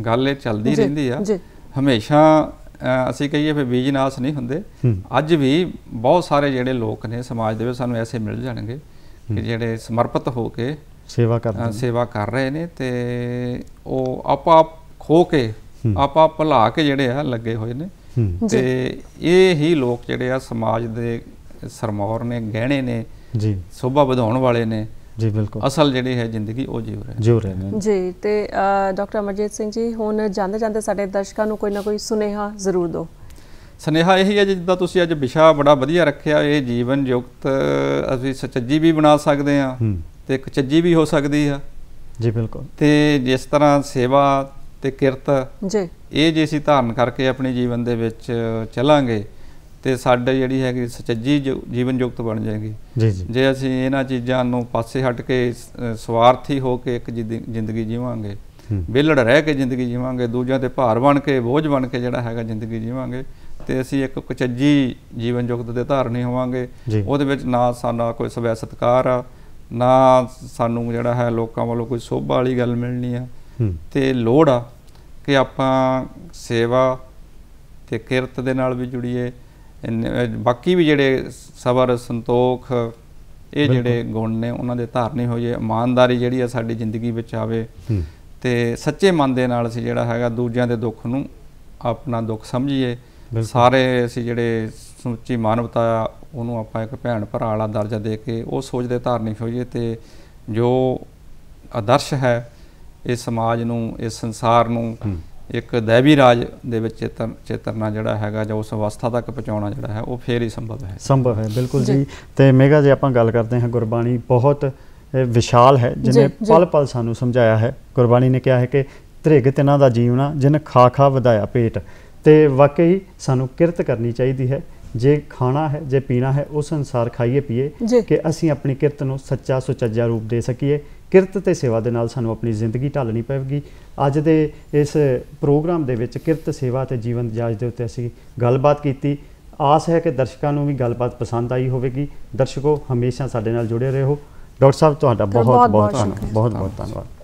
ਗੱਲ ਇਹ ਚੱਲਦੀ ਰਹਿੰਦੀ ਆ ਹਮੇਸ਼ਾ ਅਸੀਂ ਕਹੀਏ ਫਿਰ ਬੀਜ ਨਾਸ ਨਹੀਂ ਹੁੰਦੇ ਅੱਜ ਵੀ ਬਹੁਤ ਸਾਰੇ ਜਿਹੜੇ ਲੋਕ ਨੇ ਸਮਾਜ ਦੇ ਵਿੱਚ ਸਾਨੂੰ ਐਸੇ ਮਿਲ ਜਾਣਗੇ ਕਿ ਜਿਹੜੇ ਸਮਰਪਿਤ ਹੋ ਕੇ ਸੇਵਾ ਕਰਦੇ ਨੇ ਸੇਵਾ ਕਰ ਰਹੇ ਨੇ ਤੇ ਉਹ ਆਪਾ ਆਪ ਖੋ ਕੇ ਆਪਾ ਭਲਾ ਕੇ ਜਿਹੜੇ ਆ ਲੱਗੇ ਹੋਏ ਨੇ ਤੇ ਇਹ ਹੀ ਲੋਕ ਜਿਹੜੇ ਆ ਸਮਾਜ ਦੇ ਸਰਮੌਰ ਨੇ ਗਹਿਣੇ ਨੇ ਜੀ ਸੋਭਾ ਵਧਾਉਣ ਵਾਲੇ ਨੇ ਜੀ ਬਿਲਕੁਲ ਅਸਲ ਜਿਹੜੀ ਹੈ ਜ਼ਿੰਦਗੀ ਉਹ ਜੀਵ ਰਹੇ ਜੀਵ ਰਹੇ ਨੇ ਜੀ ਤੇ ਡਾਕਟਰ ਅਮਰਜੀਤ ਸਿੰਘ ਜੀ ਹੁਣ ਜਾਂਦੇ ਜਾਂਦੇ ਸਾਡੇ ਦਰਸ਼ਕਾਂ ਨੂੰ ਕੋਈ ਨਾ ਕੋਈ ਸੁਨੇਹਾ ਜ਼ਰੂਰ ਦਿਓ ਸੁਨੇਹਾ ਇਹ ਹੈ ਜਿੱਦਾਂ ਤੁਸੀਂ ਅੱਜ ਵਿਸ਼ਾ ਬੜਾ ਵਧੀਆ ਰੱਖਿਆ ਇਹ ਜੀਵਨ ਯੁਕਤ ਅਸੀਂ ਸੱਚੀ ਵੀ ਬਣਾ ਸਕਦੇ ਆ ਤੇ ਇੱਕ ਚੱਜੀ ਵੀ ਹੋ ਸਕਦੀ ਆ ਜੀ ਬਿਲਕੁਲ ਤੇ ਜਿਸ ਤਰ੍ਹਾਂ ਸੇਵਾ ਤੇ ਕਿਰਤ ਜੀ ਇਹ ਜੇ ਅਸੀਂ ਧਾਰਨ ਕਰਕੇ ਆਪਣੇ ਜੀਵਨ ਦੇ ਵਿੱਚ ਚੱਲਾਂਗੇ ਤੇ ਸਾਡੇ ਜਿਹੜੀ ਹੈਗੀ ਸਚੱਜੀ ਜੀਵਨ ਯੁਕਤ ਬਣ ਜਾਏਗੀ ਜੀ ਜੀ ਜੇ ਅਸੀਂ ਇਹਨਾਂ ਚੀਜ਼ਾਂ ਨੂੰ ਪਾਸੇ ਹਟ ਕੇ ਸਵਾਰਥੀ ਹੋ ਕੇ ਇੱਕ ਜ਼ਿੰਦਗੀ ਜੀਵਾਂਗੇ ਵਿਲੜ ਰਹਿ ਕੇ ਜ਼ਿੰਦਗੀ ਜੀਵਾਂਗੇ ਦੂਜਿਆਂ ਤੇ ਭਾਰ ਬਣ ਕੇ ਬੋਝ ਬਣ ਕੇ ਜਿਹੜਾ ਹੈਗਾ ਜ਼ਿੰਦਗੀ ਜੀਵਾਂਗੇ ਤੇ ਅਸੀਂ ਇੱਕ ਕੁਚੱਜੀ ਜੀਵਨ ਯੁਕਤ ਦੇ ਧਾਰਨੀ ਹੋਵਾਂਗੇ ਉਹਦੇ ਵਿੱਚ ਨਾ ਸਾਡਾ ਕੋਈ ਸਵੈ ਸਤਕਾਰ ਆ ਨਾ ਸਾਨੂੰ ਜਿਹੜਾ ਹੈ ਲੋਕਾਂ ਵੱਲੋਂ ਕੋਈ ਸੋਭਾ ਵਾਲੀ ਗੱਲ ਮਿਲਣੀ ਆ ਤੇ ਲੋੜ ਆ ਕਿ ਆਪਾਂ ਸੇਵਾ ਤੇ ਕਿਰਤ ਦੇ ਨਾਲ ਵੀ ਜੁੜੀਏ ਬਾਕੀ ਵੀ ਜਿਹੜੇ ਸਬਰ ਸੰਤੋਖ ਇਹ ਜਿਹੜੇ ਗੁਣ ਨੇ ਉਹਨਾਂ ਦੇ ਧਾਰਨੀ ਜੇ ਇਮਾਨਦਾਰੀ ਜਿਹੜੀ ਆ ਸਾਡੀ ਜ਼ਿੰਦਗੀ ਵਿੱਚ ਆਵੇ ਤੇ ਸੱਚੇ ਮਨ ਦੇ ਨਾਲ ਅਸੀਂ ਜਿਹੜਾ ਹੈਗਾ ਦੂਜਿਆਂ ਦੇ ਦੁੱਖ ਨੂੰ ਆਪਣਾ ਦੁੱਖ ਸਮਝੀਏ ਸਾਰੇ ਅਸੀਂ ਜਿਹੜੇ ਸਮੁੱਚੀ ਮਾਨਵਤਾ ਉਹਨੂੰ ਆਪਾਂ ਇੱਕ ਭੈਣ ਭਰਾ ਵਾਲਾ ਦਰਜਾ ਦੇ ਕੇ ਉਹ ਸੋਚ ਦੇ ਧਾਰਨੀ ਹੋਈਏ ਤੇ ਜੋ ਆਦਰਸ਼ ਹੈ ਇਸ ਸਮਾਜ ਨੂੰ ਇਸ ਸੰਸਾਰ ਨੂੰ ਇੱਕ दैवी ਰਾਜ ਦੇ ਵਿੱਚ ਚੇਤਨ ਚੇਤਨਾ ਜਿਹੜਾ ਹੈਗਾ ਜਾਂ ਉਸ ਅਵਸਥਾ ਤੱਕ ਪਹੁੰਚਾਉਣਾ ਜਿਹੜਾ ਹੈ ਉਹ ਫੇਰ ਹੀ ਸੰਭਵ ਹੈ ਸੰਭਵ ਹੈ ਬਿਲਕੁਲ ਜੀ ਤੇ ਮੇਗਾ ਜੀ ਆਪਾਂ ਗੱਲ ਕਰਦੇ ਹਾਂ ਗੁਰਬਾਣੀ ਬਹੁਤ ਵਿਸ਼ਾਲ ਹੈ ਜਿਨੇ ਪਲ ਪਲ ਸਾਨੂੰ ਸਮਝਾਇਆ ਹੈ ਗੁਰਬਾਣੀ ਨੇ ਕਿਹਾ ਹੈ ਕਿ ਤ੍ਰਿਗ ਤਿਨਾਂ ਦਾ ਜੀਵਨਾ ਜਿਨ ਖਾ ਖਾ ਵਧਾਇਆ ਪੇਟ ਤੇ ਵਾਕਈ ਸਾਨੂੰ ਕਿਰਤ ਕਰਨੀ ਚਾਹੀਦੀ ਹੈ ਜੇ ਖਾਣਾ ਹੈ ਜੇ ਪੀਣਾ ਹੈ ਉਸ ਅਨਸਾਰ ਖਾਈਏ ਪੀਏ ਕਿ ਅਸੀਂ ਆਪਣੀ ਕਿਰਤ ਨੂੰ ਸੱਚਾ ਸੁਚੱਜਾ ਰੂਪ ਦੇ ਸਕੀਏ ਕਿਰਤ ਤੇ ਸੇਵਾ ਦੇ ਨਾਲ ਸਾਨੂੰ ਆਪਣੀ ਜ਼ਿੰਦਗੀ ਢਾਲਣੀ ਪਵੇਗੀ ਅੱਜ ਦੇ ਇਸ ਪ੍ਰੋਗਰਾਮ ਦੇ ਵਿੱਚ ਕਿਰਤ ਸੇਵਾ ਤੇ ਜੀਵਨ ਜਾਜ ਦੇ ਉੱਤੇ ਅਸੀਂ ਗੱਲਬਾਤ ਕੀਤੀ ਆਸ ਹੈ ਕਿ ਦਰਸ਼ਕਾਂ ਨੂੰ ਵੀ ਗੱਲਬਾਤ ਪਸੰਦ ਆਈ ਹੋਵੇਗੀ ਦਰਸ਼ਕੋ ਹਮੇਸ਼ਾ ਸਾਡੇ ਨਾਲ ਜੁੜੇ ਰਹੋ ਡਾਕਟਰ ਸਾਹਿਬ ਤੁਹਾਡਾ ਬਹੁਤ ਬਹੁਤ ਧੰਨਵਾਦ ਬਹੁਤ ਬਹੁਤ ਧੰਨਵਾਦ